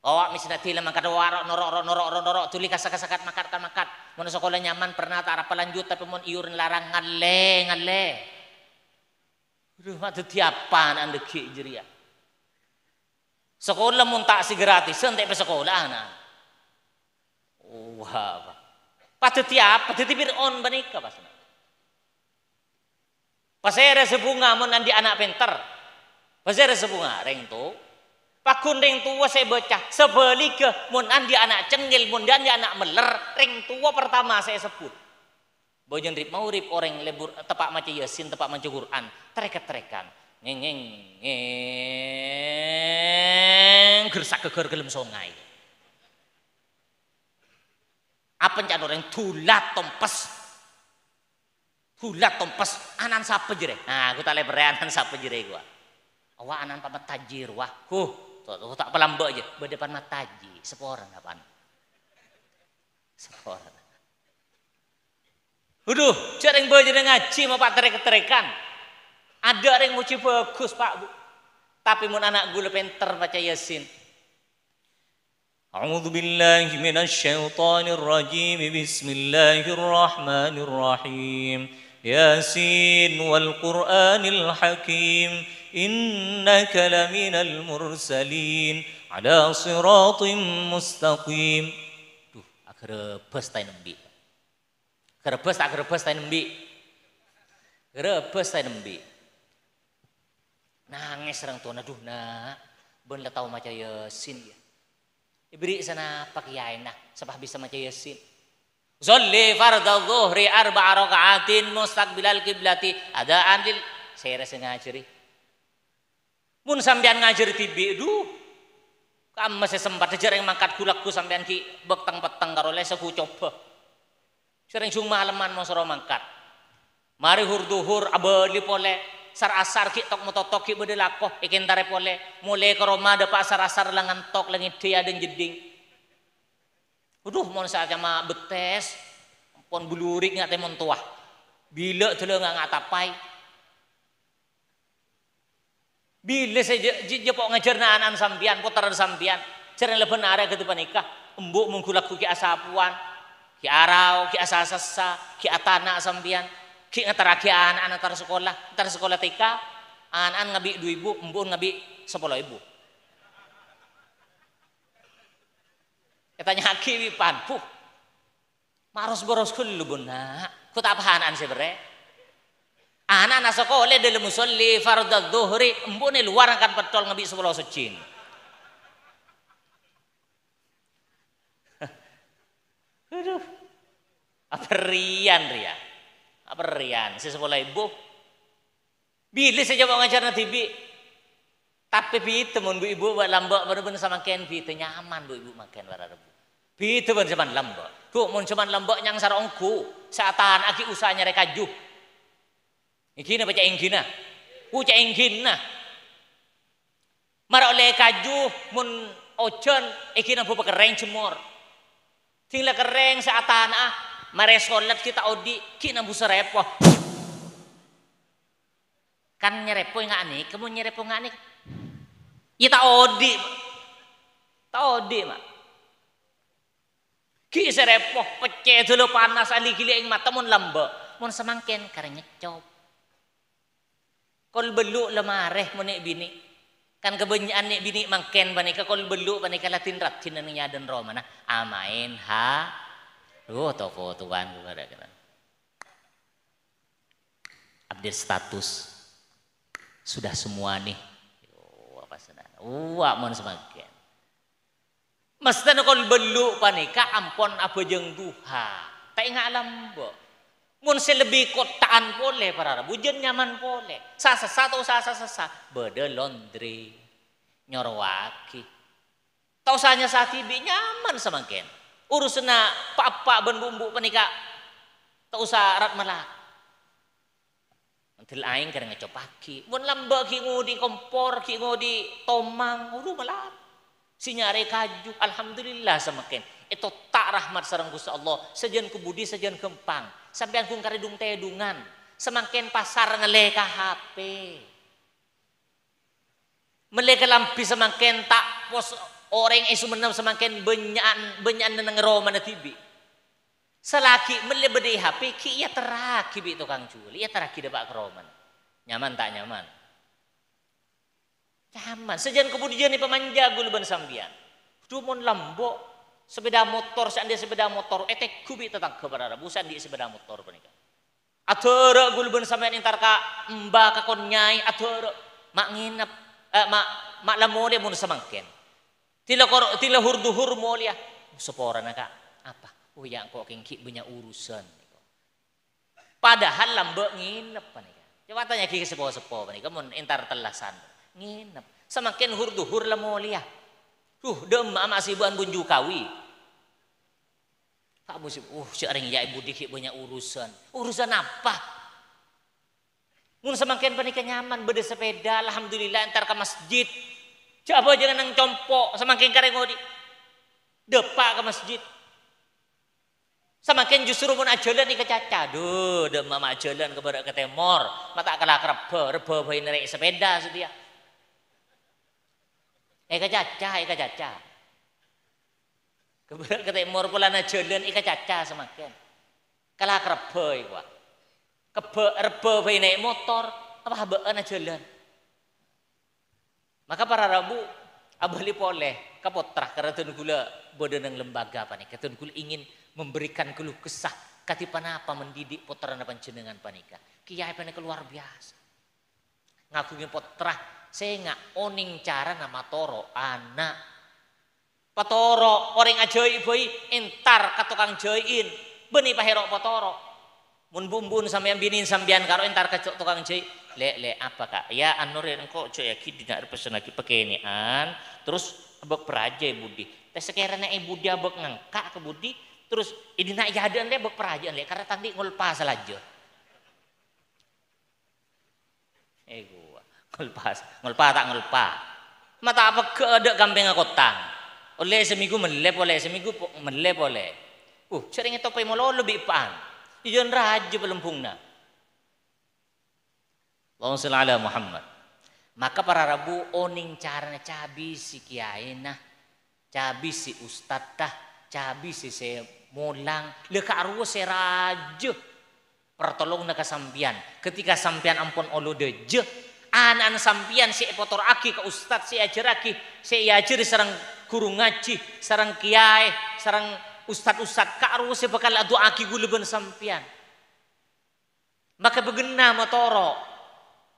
Awak misalnya tila makan warok norok norok norok norok tuli kasak kasakat makat makat. Mun sekolah nyaman pernah tak arah lanjut tapi mun iurin larangan le ngale. Aduh, setiap pan anda ki jeria. Sekolah mun tak si gratis, ente pe sekolah anak. Wah, patu tiap, patu tipir on banika pas. Pasere sebunga mun nanti anak pinter. Pasere sebunga reng tu. Pakun reng tua saya baca sebeli ke mun nanti anak cengil, mun nanti anak meler, reng tua pertama saya sebut. Bojong rib mau rib orang lebur tepak macam yasin tepak macam Quran terekat-terekan ngeng ngeng ngeng gersak keger gelem sungai apa yang orang tulat tompes tulat tompes anan siapa jere nah aku tak lebar anan siapa jere gua awa anan pamat tajir wah huh tak pelamba aja berdepan mataji orang seporan apaan orang Aduh, cek yang boleh ngaji mau pak terik terikan. Ada yang muci bagus pak bu. Tapi mun anak gue lebih pinter baca yasin. A'udhu billahi minas rajim Bismillahirrahmanirrahim Yasin wal Qur'anil Hakim Inna Innaka laminal mursalin Ada siratim mustaqim Duh, agar bestai nembik Gerebes tak gerebes tak nembi. Gerebes tak nembi. Nangis orang tua, aduh nak, ben tau maca yasin ya. Ibri sana pakai nak, sebab bisa maca yasin. Zolli fardal zuhri arba'a raka'atin mustaqbilal kiblati ada anil saya rasa ngajari. Mun sampean ngajari tibi duh kamu masih sempat aja yang mangkat kulakku sampean ki beteng-beteng karo ku coba sering cuma malaman mau soro mangkat. Mari hurduhur abadi pole sar asar ki tok mototok ki bede lako ikin tare pole mulai ke Roma ada pak asar asar langan tok langit dia dan jeding. Aduh, mau saat sama betes pon bulurik nggak temon tua, Bila lo nggak ngatapai. Bila saya jepok ngajar naan sambian, putaran sambian, sering lebih nara ketika nikah, embuk mengkulak kuki asapuan, Ki arau ki asa, ki atana sambian, ki ngataraki anak antar sekolah, antar sekolah TK, anak ngabi dua ibu, embun ngabi sepuluh ibu. Katanya ya haki wi panpu. Maros boros ku tak paham an sebre. Anak anak sekolah dalam musolli fardadh dhuhri, embun luar akan petol ngabi sepuluh secin. Aduh. Apa rian ria? Apa rian? Si sekolah ibu. Bila saja mau ngajar nanti bi. Tapi bi itu mun bu ibu buat lambak baru bener sama ken bi itu nyaman bu ibu makan barang rebu. Bi itu bener cuman lambak. Ku mun cuman lambak nyang sarongku. Saat tahan aki usahanya nyari kaju. Ingkina baca ingkina. Ku cak ingkina. mara oleh kaju mun ojon ikina bu pakai cemor tinggal kereng sa atana, ah. maresolat kita odi kita busa repo. Kan nyerepo nggak aneh kamu nyerepo nggak aneh Kita ya odi. kita odi mak. kita serepo pecah dulu panas ali gili ing mata mun lamba. Mun semangken karenya cop. Kol beluk lemareh mun bini kan kebanyakan nek bini mangken panika kalau belu panika latin rat cina dan roma nah amain ha oh toko tuan ada kan update status sudah semua nih oh apa senang wah mon semakin Mestinya kalau belu panika ampon apa jeng duha tak ingat alam boh Mun selebih kotaan boleh para jen nyaman boleh. Sasa satu sasa sasa beda laundry nyorwaki. Tau sanya saat ibi nyaman semakin. Urusna papa ben bumbu penika, Tau usah rat malak. Until aing kena ngecopaki. Mun lamba ki ngudi kompor ki ngudi tomang uru malak. Sinyare kaju alhamdulillah semakin. Itu tak rahmat sarang Gusti Allah. sejen kebudi sejen kempang sampean kung karedung tedungan semakin pasar ngeleka HP meleka lampi semakin tak pos orang isu menam semakin benyan benyan nang Roma na tibi selagi melebede HP ki ia teraki bi tukang jual ia teraki debak keroman nyaman tak nyaman nyaman sejan kemudian ini pemanjagul ban sambian Cuma lambok sepeda motor sandi sepeda motor etek kubi tetang keberada busan di sepeda motor menikah atur gulben sampean intar ka mbak kakon nyai atur mak nginep eh, mak mak lamole mun semangken tila kor tila hurduhur molia ya. seporana naka apa oh ya kok kengki punya urusan padahal lambe nginep menikah coba ya, tanya kiki sepo sepo menikah mun intar telasan nginep semakin hurduhur lamolia ya. Duh, demam buan bunju kawi. Pak musib, uh, sering ya ibu dikit banyak urusan. Urusan apa? Mun semakin pernikah nyaman beda sepeda, alhamdulillah entar ke masjid. Coba jangan nang compok, semakin kareng ngodi. Depa ke masjid. Semakin justru pun ajalan nih kecaca. Duh, demam ajalan kepada temor. Mata kalah kerba, reba bayi sepeda setia. Eka caca, eka cacah. Keberan ketimur pula na jalan eka caca semakin. Kalau kerba iwa. Kebe rebe bayi naik motor, apa habaan na jalan. Maka para rabu abali poleh karena karatun gula dengan lembaga panik. Katun gula ingin memberikan keluh kesah katipan apa mendidik potra poteran panjenengan panika. Kiai panik luar biasa. Ngagungnya potra. Senga oning cara nama toro anak. Petoro orang ajoi boy entar katukang join benih pahero petoro. Mun bumbun yang binin sambian karo entar kecok tukang joi le le apa kak ya anurin kok cuy ya kidi nak pesen lagi an terus abek peraja ya, budi teh sekiranya ibu dia abek ngangkak ke budi terus ini nak jadan ya dia abek perajaan le karena tadi ngulpas aja ego Ngelpas, ngelpa tak ngelpa. Mata apa ke ada kampung kotang. Oleh seminggu melep oleh seminggu melep oleh. Uh, sering itu pe molo lebih pan. Ijon iya, raju pelempungna. Allahumma shalli ala Muhammad. Maka para rabu oning caranya cabi si kiai nah, cabi si ustad tah, cabi si se mulang, leka arwo se raja, pertolong naka sampian. Ketika sampian ampun olo deje, anan sampian si potor aki ke ustad si ajar aki si iya ajar sarang guru ngaji serang kiai serang ustad ustad karu si bakal adu aki guleben sampian maka begena motoro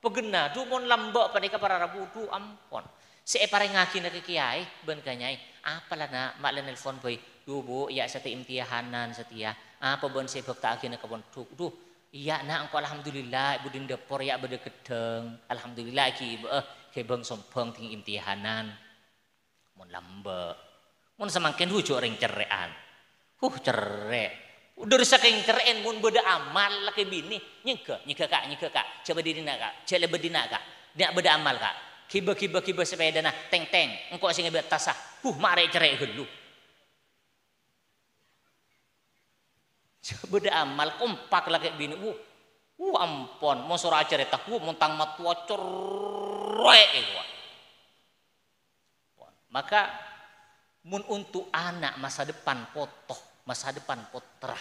begena mon lambok pada para rabu du ampon si epare ngaji nak kiai ben kanyai apalah nak mak lenel boy du bu ya setiap imtihanan setia apa bon sebab tak aki nak kebon duh Iya nak engkau alhamdulillah ibu por ya bede kedeng. Alhamdulillah ki ibu eh kebang sompeng ting intihanan. Mun lambe. Mun semangkin hujuk ring cerean. Huh cerek. Udah saking cerean mun beda amal laki bini. Nyengke, nyengke kak, nyengke kak. Coba diri nak kak, coba bedi nak kak. Nak beda amal kak. Kiba kiba kiba sepeda nah teng teng. Engkau sing ngebet tasah. Huh mare cerek gelu. beda amal kompak lagi bini Wu, wu ampun mau surah aja ya, tak wuh montang matua corek ya, maka mun untuk anak masa depan potoh masa depan potra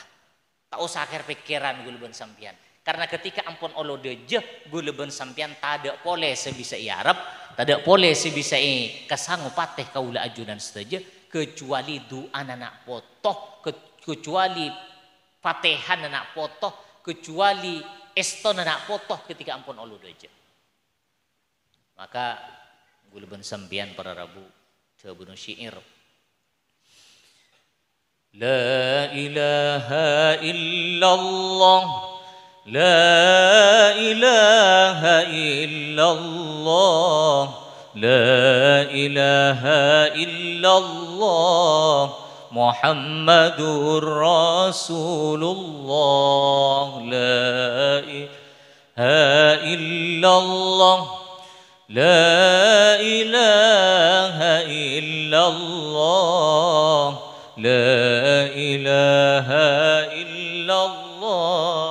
tak usah akhir pikiran gulben sampian karena ketika ampun Allah deje gulben sampian ada boleh sebisa iarap ada boleh sebisa i kesangu pateh kaula ajudan saja kecuali doa anak potoh kecuali Fatihah nak potoh kecuali eston nak potoh ketika ampun Allah doja. Maka gulben sembian para rabu tebunu syair. La ilaha illallah La ilaha illallah La ilaha illallah محمد رسول الله لا إله إلا الله لا إله إلا الله لا إله إلا الله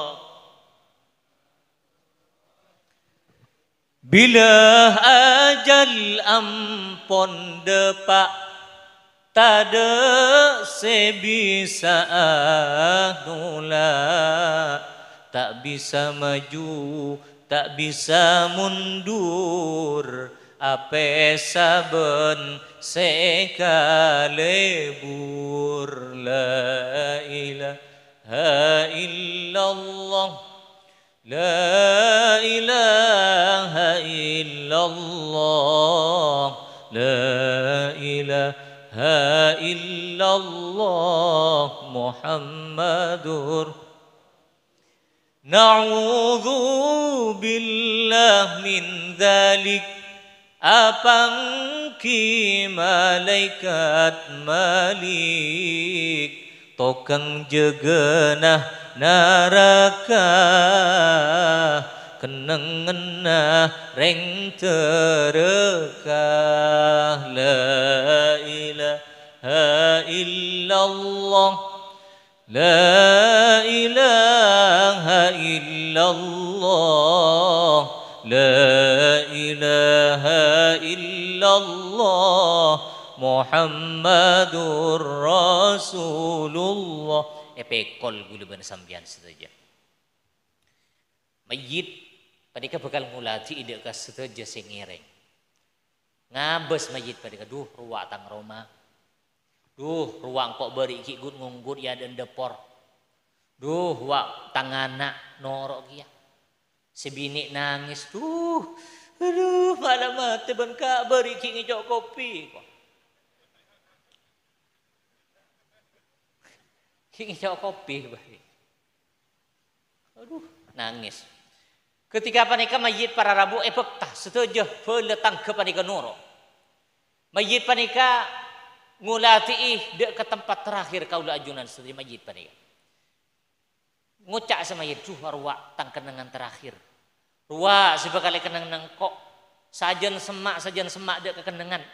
Bila أجل ampun depak tade se bisa nula tak bisa maju tak bisa mundur ape saben sekalebur la ilaha illallah la ilaha illallah la ilaha إلا الله محمد نعوذ بالله من ذلك Apangki malaikat malik Tokang jegenah naraka kenengen reng terkah la ilaha illallah la ilaha illallah la ilaha illallah Muhammadur Rasulullah epekol guluban sambian setuju mayit Padika bakal ngulati ide ka seteja sing ngiring. Ngabes majid. padika duh ruak tang Roma. Duh ruang kok beri ki gun ngunggur ya dan depor. Duh wak tangana norok kia. Ya. Sebini nangis duh. Aduh, malam mati ben beri iki ngejok kopi kok. Iki ngejok kopi bari. Aduh, nangis. Ketika panika mayit para rabu eh, tah setuju peletang ke panika nuro. Mayit panika ngulati ih dek ke tempat terakhir kau kaula ajunan setuju mayit panika. Ngucak sama mayit tuh ruwa tang kenangan terakhir. Ruwa kali kenangan kok sajen semak sajen semak dek kenangan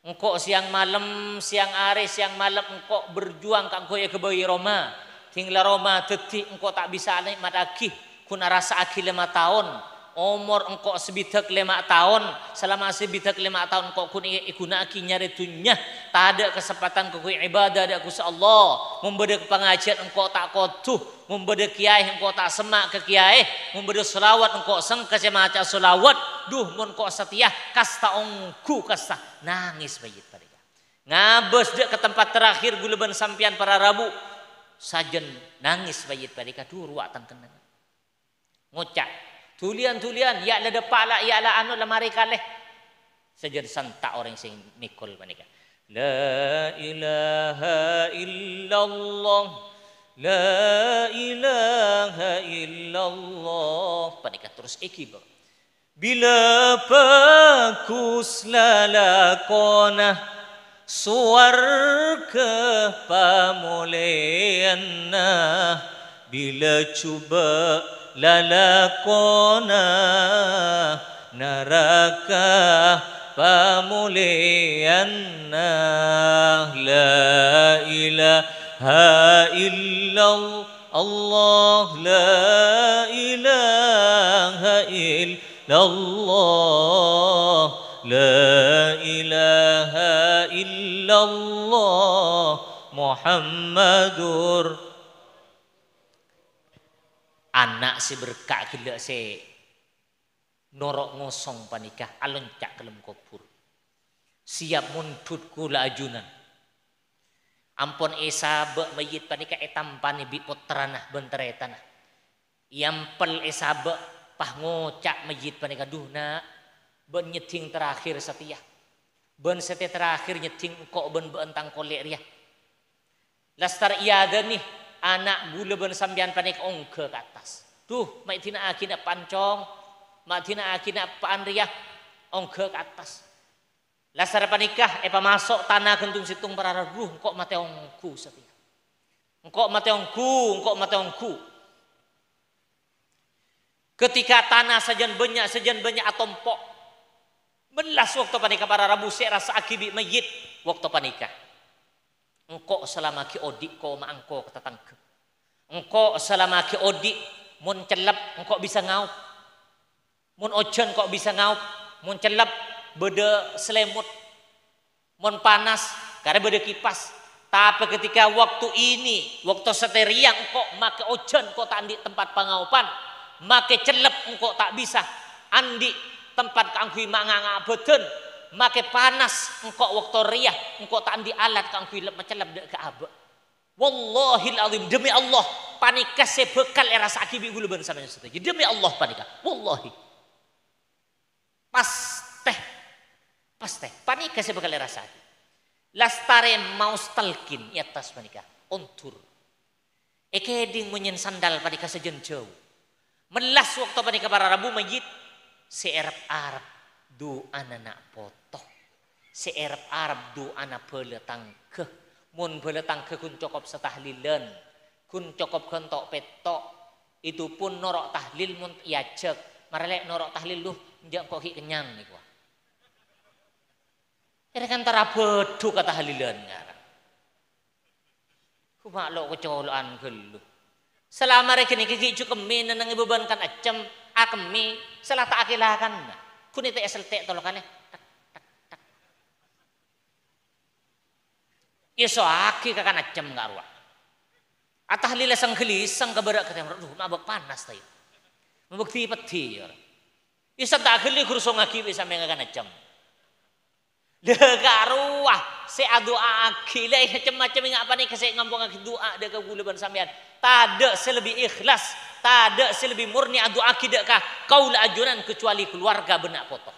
Engkau siang malam, siang hari, siang malam engkau berjuang kanggo ya kebawi Roma. Tinggal Roma tetik engkau tak bisa naik mataki kun rasa aki lima tahun umur engkau sebidak lima tahun selama sebidak lima tahun engkau kun ikuna aki nyari dunya tak ada kesempatan kuku ibadah ada kusa Allah memberi pengajian engkau tak kotuh memberi kiai engkau tak semak ke kiai memberi sulawat engkau seng ke maca selawat duh mun kau setia kasta ongku kasta nangis bayit tadi, ngabes dia ke tempat terakhir guleban sampian para rabu sajen nangis bayit mereka duh ruatan tangkenang ngucak tulian-tulian ya depan lah ya ada anu lemari kaleh sejer sentak orang sing mikul panika la ilaha illallah la ilaha illallah panika terus iki bila bagus lalakona suara pamulianna bila coba lalakona neraka pamuliyanna la ilaha illallah Allah la ilaha illallah la ilaha illallah Muhammadur anak si berkak gila si norok ngosong panikah cak dalam kubur siap mundut kula ajunan ampon esa bak mayit panikah etampan eh, ibi potranah bentere ah. yang pel esa bak pah ngocak mayit panikah duhna ben nyeting terakhir setia ben setia terakhir nyeting kok ben bentang kolek riah lastar ada iya nih anak bule ben sambian panik ongke ke atas. Tuh, mak tina akina pancong, mak tina akina panriah ongke ke atas. Lasar panikah epa eh, masuk tanah gentung situng parara ruh kok mati ongku setia. Engkau mati ongku, engkau mati ongku. Ketika tanah sajian banyak, sajian banyak atompok. Menlas waktu panikah para rabu saya rasa akibik mayit waktu panikah engko selama ki odik ko ma angko tangke. engko selama ki odik mun celap engko bisa ngauk. mun ojen kok bisa ngauk. mun celap beda selimut mun panas karena beda kipas tapi ketika waktu ini waktu seteriang engko make ojen kok tak di tempat pengaupan make celap engko tak bisa andi tempat kangkui manganga beten make panas engkau waktu riah engkau tak ambil alat kang filep macam dek ke abe wallahi alim demi Allah panika sebekal era sakit gulu bersama yang setuju demi Allah panika wallahi pas teh pas teh panika sebekal era sakit lastare stalkin ya tas panika ontur ekeding menyen sandal panika sejen jauh melas waktu panika para rabu majid seerap arab du anak pot seerep Arab du ana beletang ke mun beletang ke kun cokop setahlilen kun cokop kentok petok itu pun norok tahlil mun cek ya marelek norok tahlil lu njak kok kenyang niku kira kan terabedu kata halilan ngara, ya Ku maklok kecolokan gelu. Selama rek kiki ki cukemi nenang ibu bankan acem akemi ah, selata tak kan nah. Kuni te esel te tolokane Yeso aki kakak nacem nggak ruak. Atah lila sang gelisang keberak ketemu, duh mabok panas tayo. Ya. Membuktikan ti peti yor. Ya. tak geli kurso ngaki bisa mengakak nacem. Deka ruah se adu aki iya macam-macam ingat apa nih kese ngambung aki doa deka ban sampean. Tade selebih ikhlas, tade selebih murni adu aki kau kaul ajunan kecuali keluarga benak potong.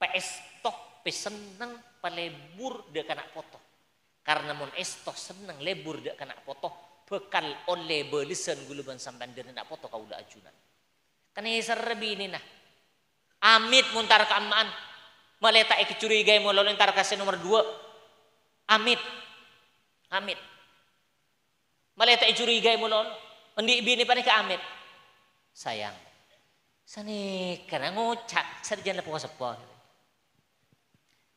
PS tok, pesenang pelebur deka nak potong. Karena mun estoh senang lebur dak kena potoh bekal oleh belisan guluban sampai dia nak potoh kau udah ajunan. Karena serbi ini nah. Amit muntar keamaan. Maleta ek curiga mau lalu ntar kasih nomor dua. Amit. Amit. Maleta ek curiga mau lalu. Endi bini panik amit. Sayang. Sani kena ngucak Serjana pokok sepol.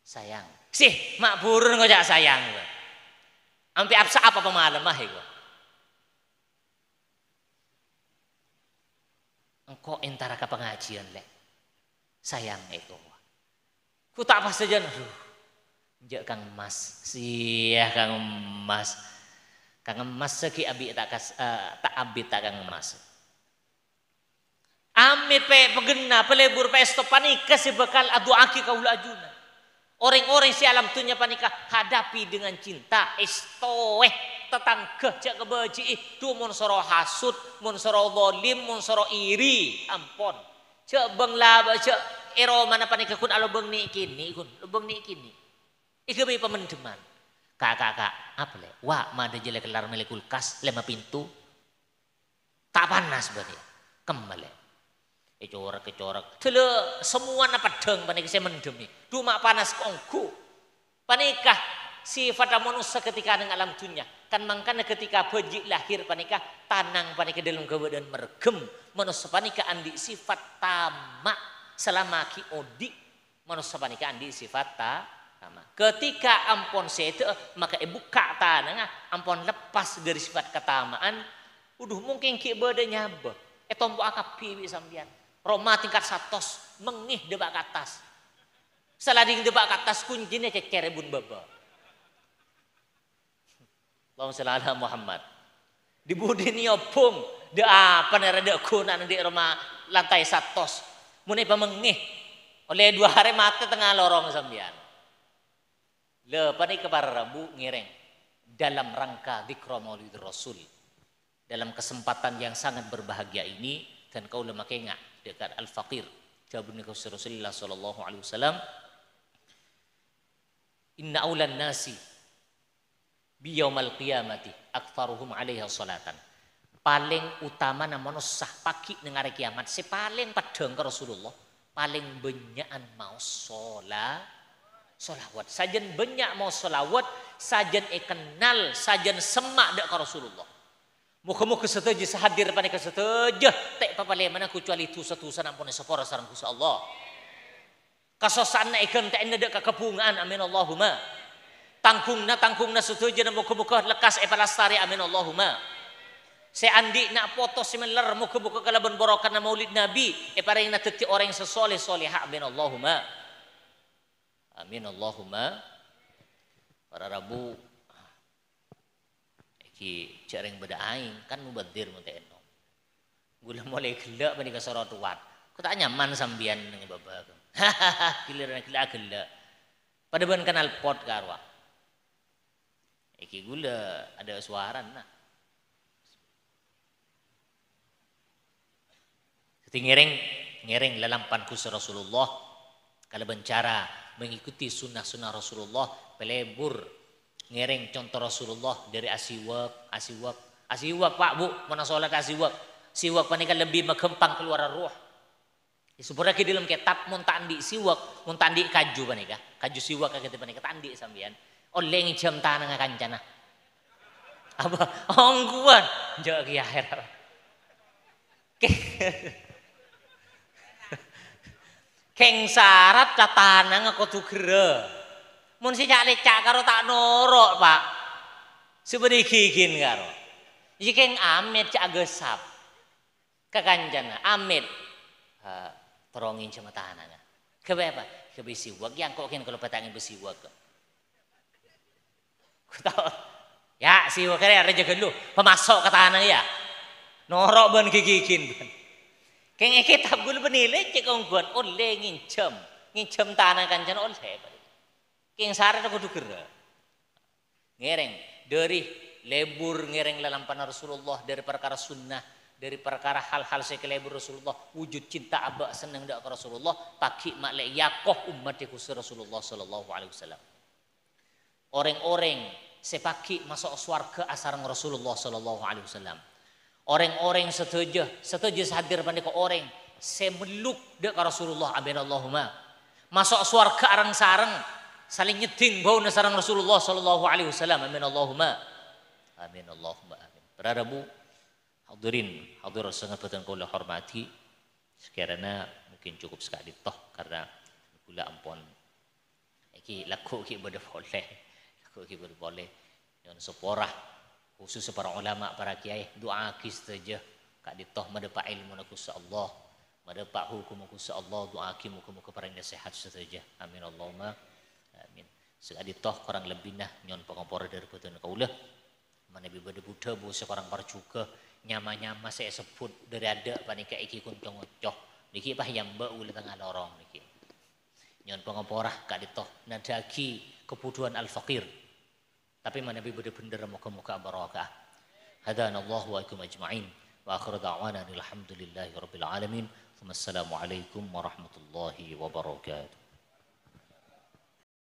Sayang. Sih, mak burun ngocak sayang. Ampi apsa apa pemahaman Ang Engkau entara ke pengajian le. Sayang itu. Eh, Ku tak pas saja. Aduh. Kang Mas. Siah Kang Mas. Kang Mas segi abi tak kas, uh, tak abi tak Kang Mas. Amit pe pegena pelebur pe kasih bekal adu aki kaula ajuna. Orang-orang si alam tunya panika hadapi dengan cinta istoeh tentang kerja kebaji. itu monsoro hasut monsoro dolim monsoro iri. Ampun. Cek beng laba cek ero mana panika kun alo beng ni kun, alo beng ni kini. bayi bi pemendeman. Kakak-kakak, apa le? Wah, mada jelek lar mele kulkas, lema pintu. Tak panas berarti. Kembali kecorek kecorek tele semua napa deng panik saya mendemi duma panas kongku panikah sifat manusia ketika dengan alam dunia kan mangkana ketika bayi lahir panikah tanang panikah dalam dan mergem manusia panikah andi sifat tamak selama ki odi manusia panikah andi sifat tamak ketika ampon itu maka ibu kata nengah, ampon lepas dari sifat ketamaan udah mungkin ki badannya apa eh tombok akap piwi sambian Roma tingkat satos mengih debak ke atas. Salading debak ke atas kuncinya ke kerebun baba. Allahumma shalli Muhammad. Di budi niopum de apa nere de kunan di Roma lantai satos. Mune pemengih oleh dua hari mati tengah lorong sambian. Lepas ini kepada Rabu ngireng dalam rangka dikromolid maulid Rasul dalam kesempatan yang sangat berbahagia ini dan kau lemah ngak dia kan al faqir jawab Rasulullah sallallahu alaihi wasallam inna aulan nasi bi yaumal qiyamati aktsaruhum 'alaiha salatan paling utama namono sah pagi dengar kiamat si paling padang ke Rasulullah paling benyaan mau sholat sholawat sajen banyak mau sholawat sajen e sajen semak dek ke Rasulullah Muka-muka setuju sehadir pada setuju. Tak apa boleh mana kecuali itu satu sanam pun sepora sarang Allah. Kasosan naikkan tak ada kepungan. Amin Allahumma. Tangkungna tangkungna setuju dan muka-muka lekas epalastari. Eh, amin Allahumma. andi nak foto semelar muka-muka kalau berborokan maulid Nabi. Eparing eh, nak teti orang yang sesoleh soleh. Amin Allahumma. Amin Allahumma. Para Rabu ki jaring beda aing kan mubadir mu teh enom gula mulai gelak pada kasoro tuan ku tak nyaman sambian dengan ke hahaha giliran gila gila pada ban kenal pot karwa iki gula ada suara nah Tingiring, ngiring lelampan kus Rasulullah kalau bencara mengikuti sunnah-sunnah Rasulullah pelebur ngereng contoh Rasulullah dari asiwak, asiwak, asiwak pak bu, mana sholat asiwak, siwak panikan lebih mengempang keluar ruh. Supaya di dalam kitab muntan di siwak, muntan di kaju panika, kaju siwak kita panika tandi sambian. Oleng jam tanah kencana. Apa? Ongkuan, jauh ke akhir. Keng syarat aku tuh gerak. Mun cak lecak karo tak norok, Pak. seperti kikin karo. yang amit cak gesap. Kekanjana amit. Uh, terongin cuma tahanana. Kebe apa? Kebe siwak yang kok kin kalau petangin besiwak. kau tahu. Ya siwak kare ya, reja gelu. Pemasok ke tahanan ya. Norok ban kikin ban. Keng iki tabgul benile cek onggon oleh ngincem. Ngincem tahanan kancan oleh. King sare kudu gerak. Ngereng dari lebur ngereng panah Rasulullah dari perkara sunnah dari perkara hal-hal sekelebur Rasulullah wujud cinta abak senang dak Rasulullah taki maklek yakoh umat khusus Rasulullah sallallahu alaihi wasallam orang-orang sepaki masuk swarga asar Rasulullah sallallahu alaihi wasallam orang-orang setuju setuju hadir pandai ke orang semeluk dak Rasulullah amin Allahumma masuk swarga arang sarang saling nyeting bau sarang Rasulullah sallallahu alaihi wasallam amin Allahumma amin Allahumma amin para rabu hadirin hadirat sangat betul kula hormati sekiranya mungkin cukup sekali toh karena gula ampun iki laku iki bodo boleh laku iki bodo boleh nyon seporah khusus para ulama para kiai doa kis saja kak ditoh mendapat ilmu naku Allah mendapat hukum naku Allah doa ki muka-muka para nasihat saja amin Allahumma amin sekali toh kurang lebih nah nyon pengompor dari putun kaulah mana bi bade buddha bu par juga nyama nyama saya sebut dari ada panika iki kuncung cok. niki pah yang uli tengah lorong niki nyon pengomporah di toh nadagi kebutuhan al fakir tapi mana bi bade bendera muka muka barokah Hadan Allah wa ikum ajma'in wa akhir da'wana alhamdulillahi rabbil alamin Assalamualaikum warahmatullahi wabarakatuh.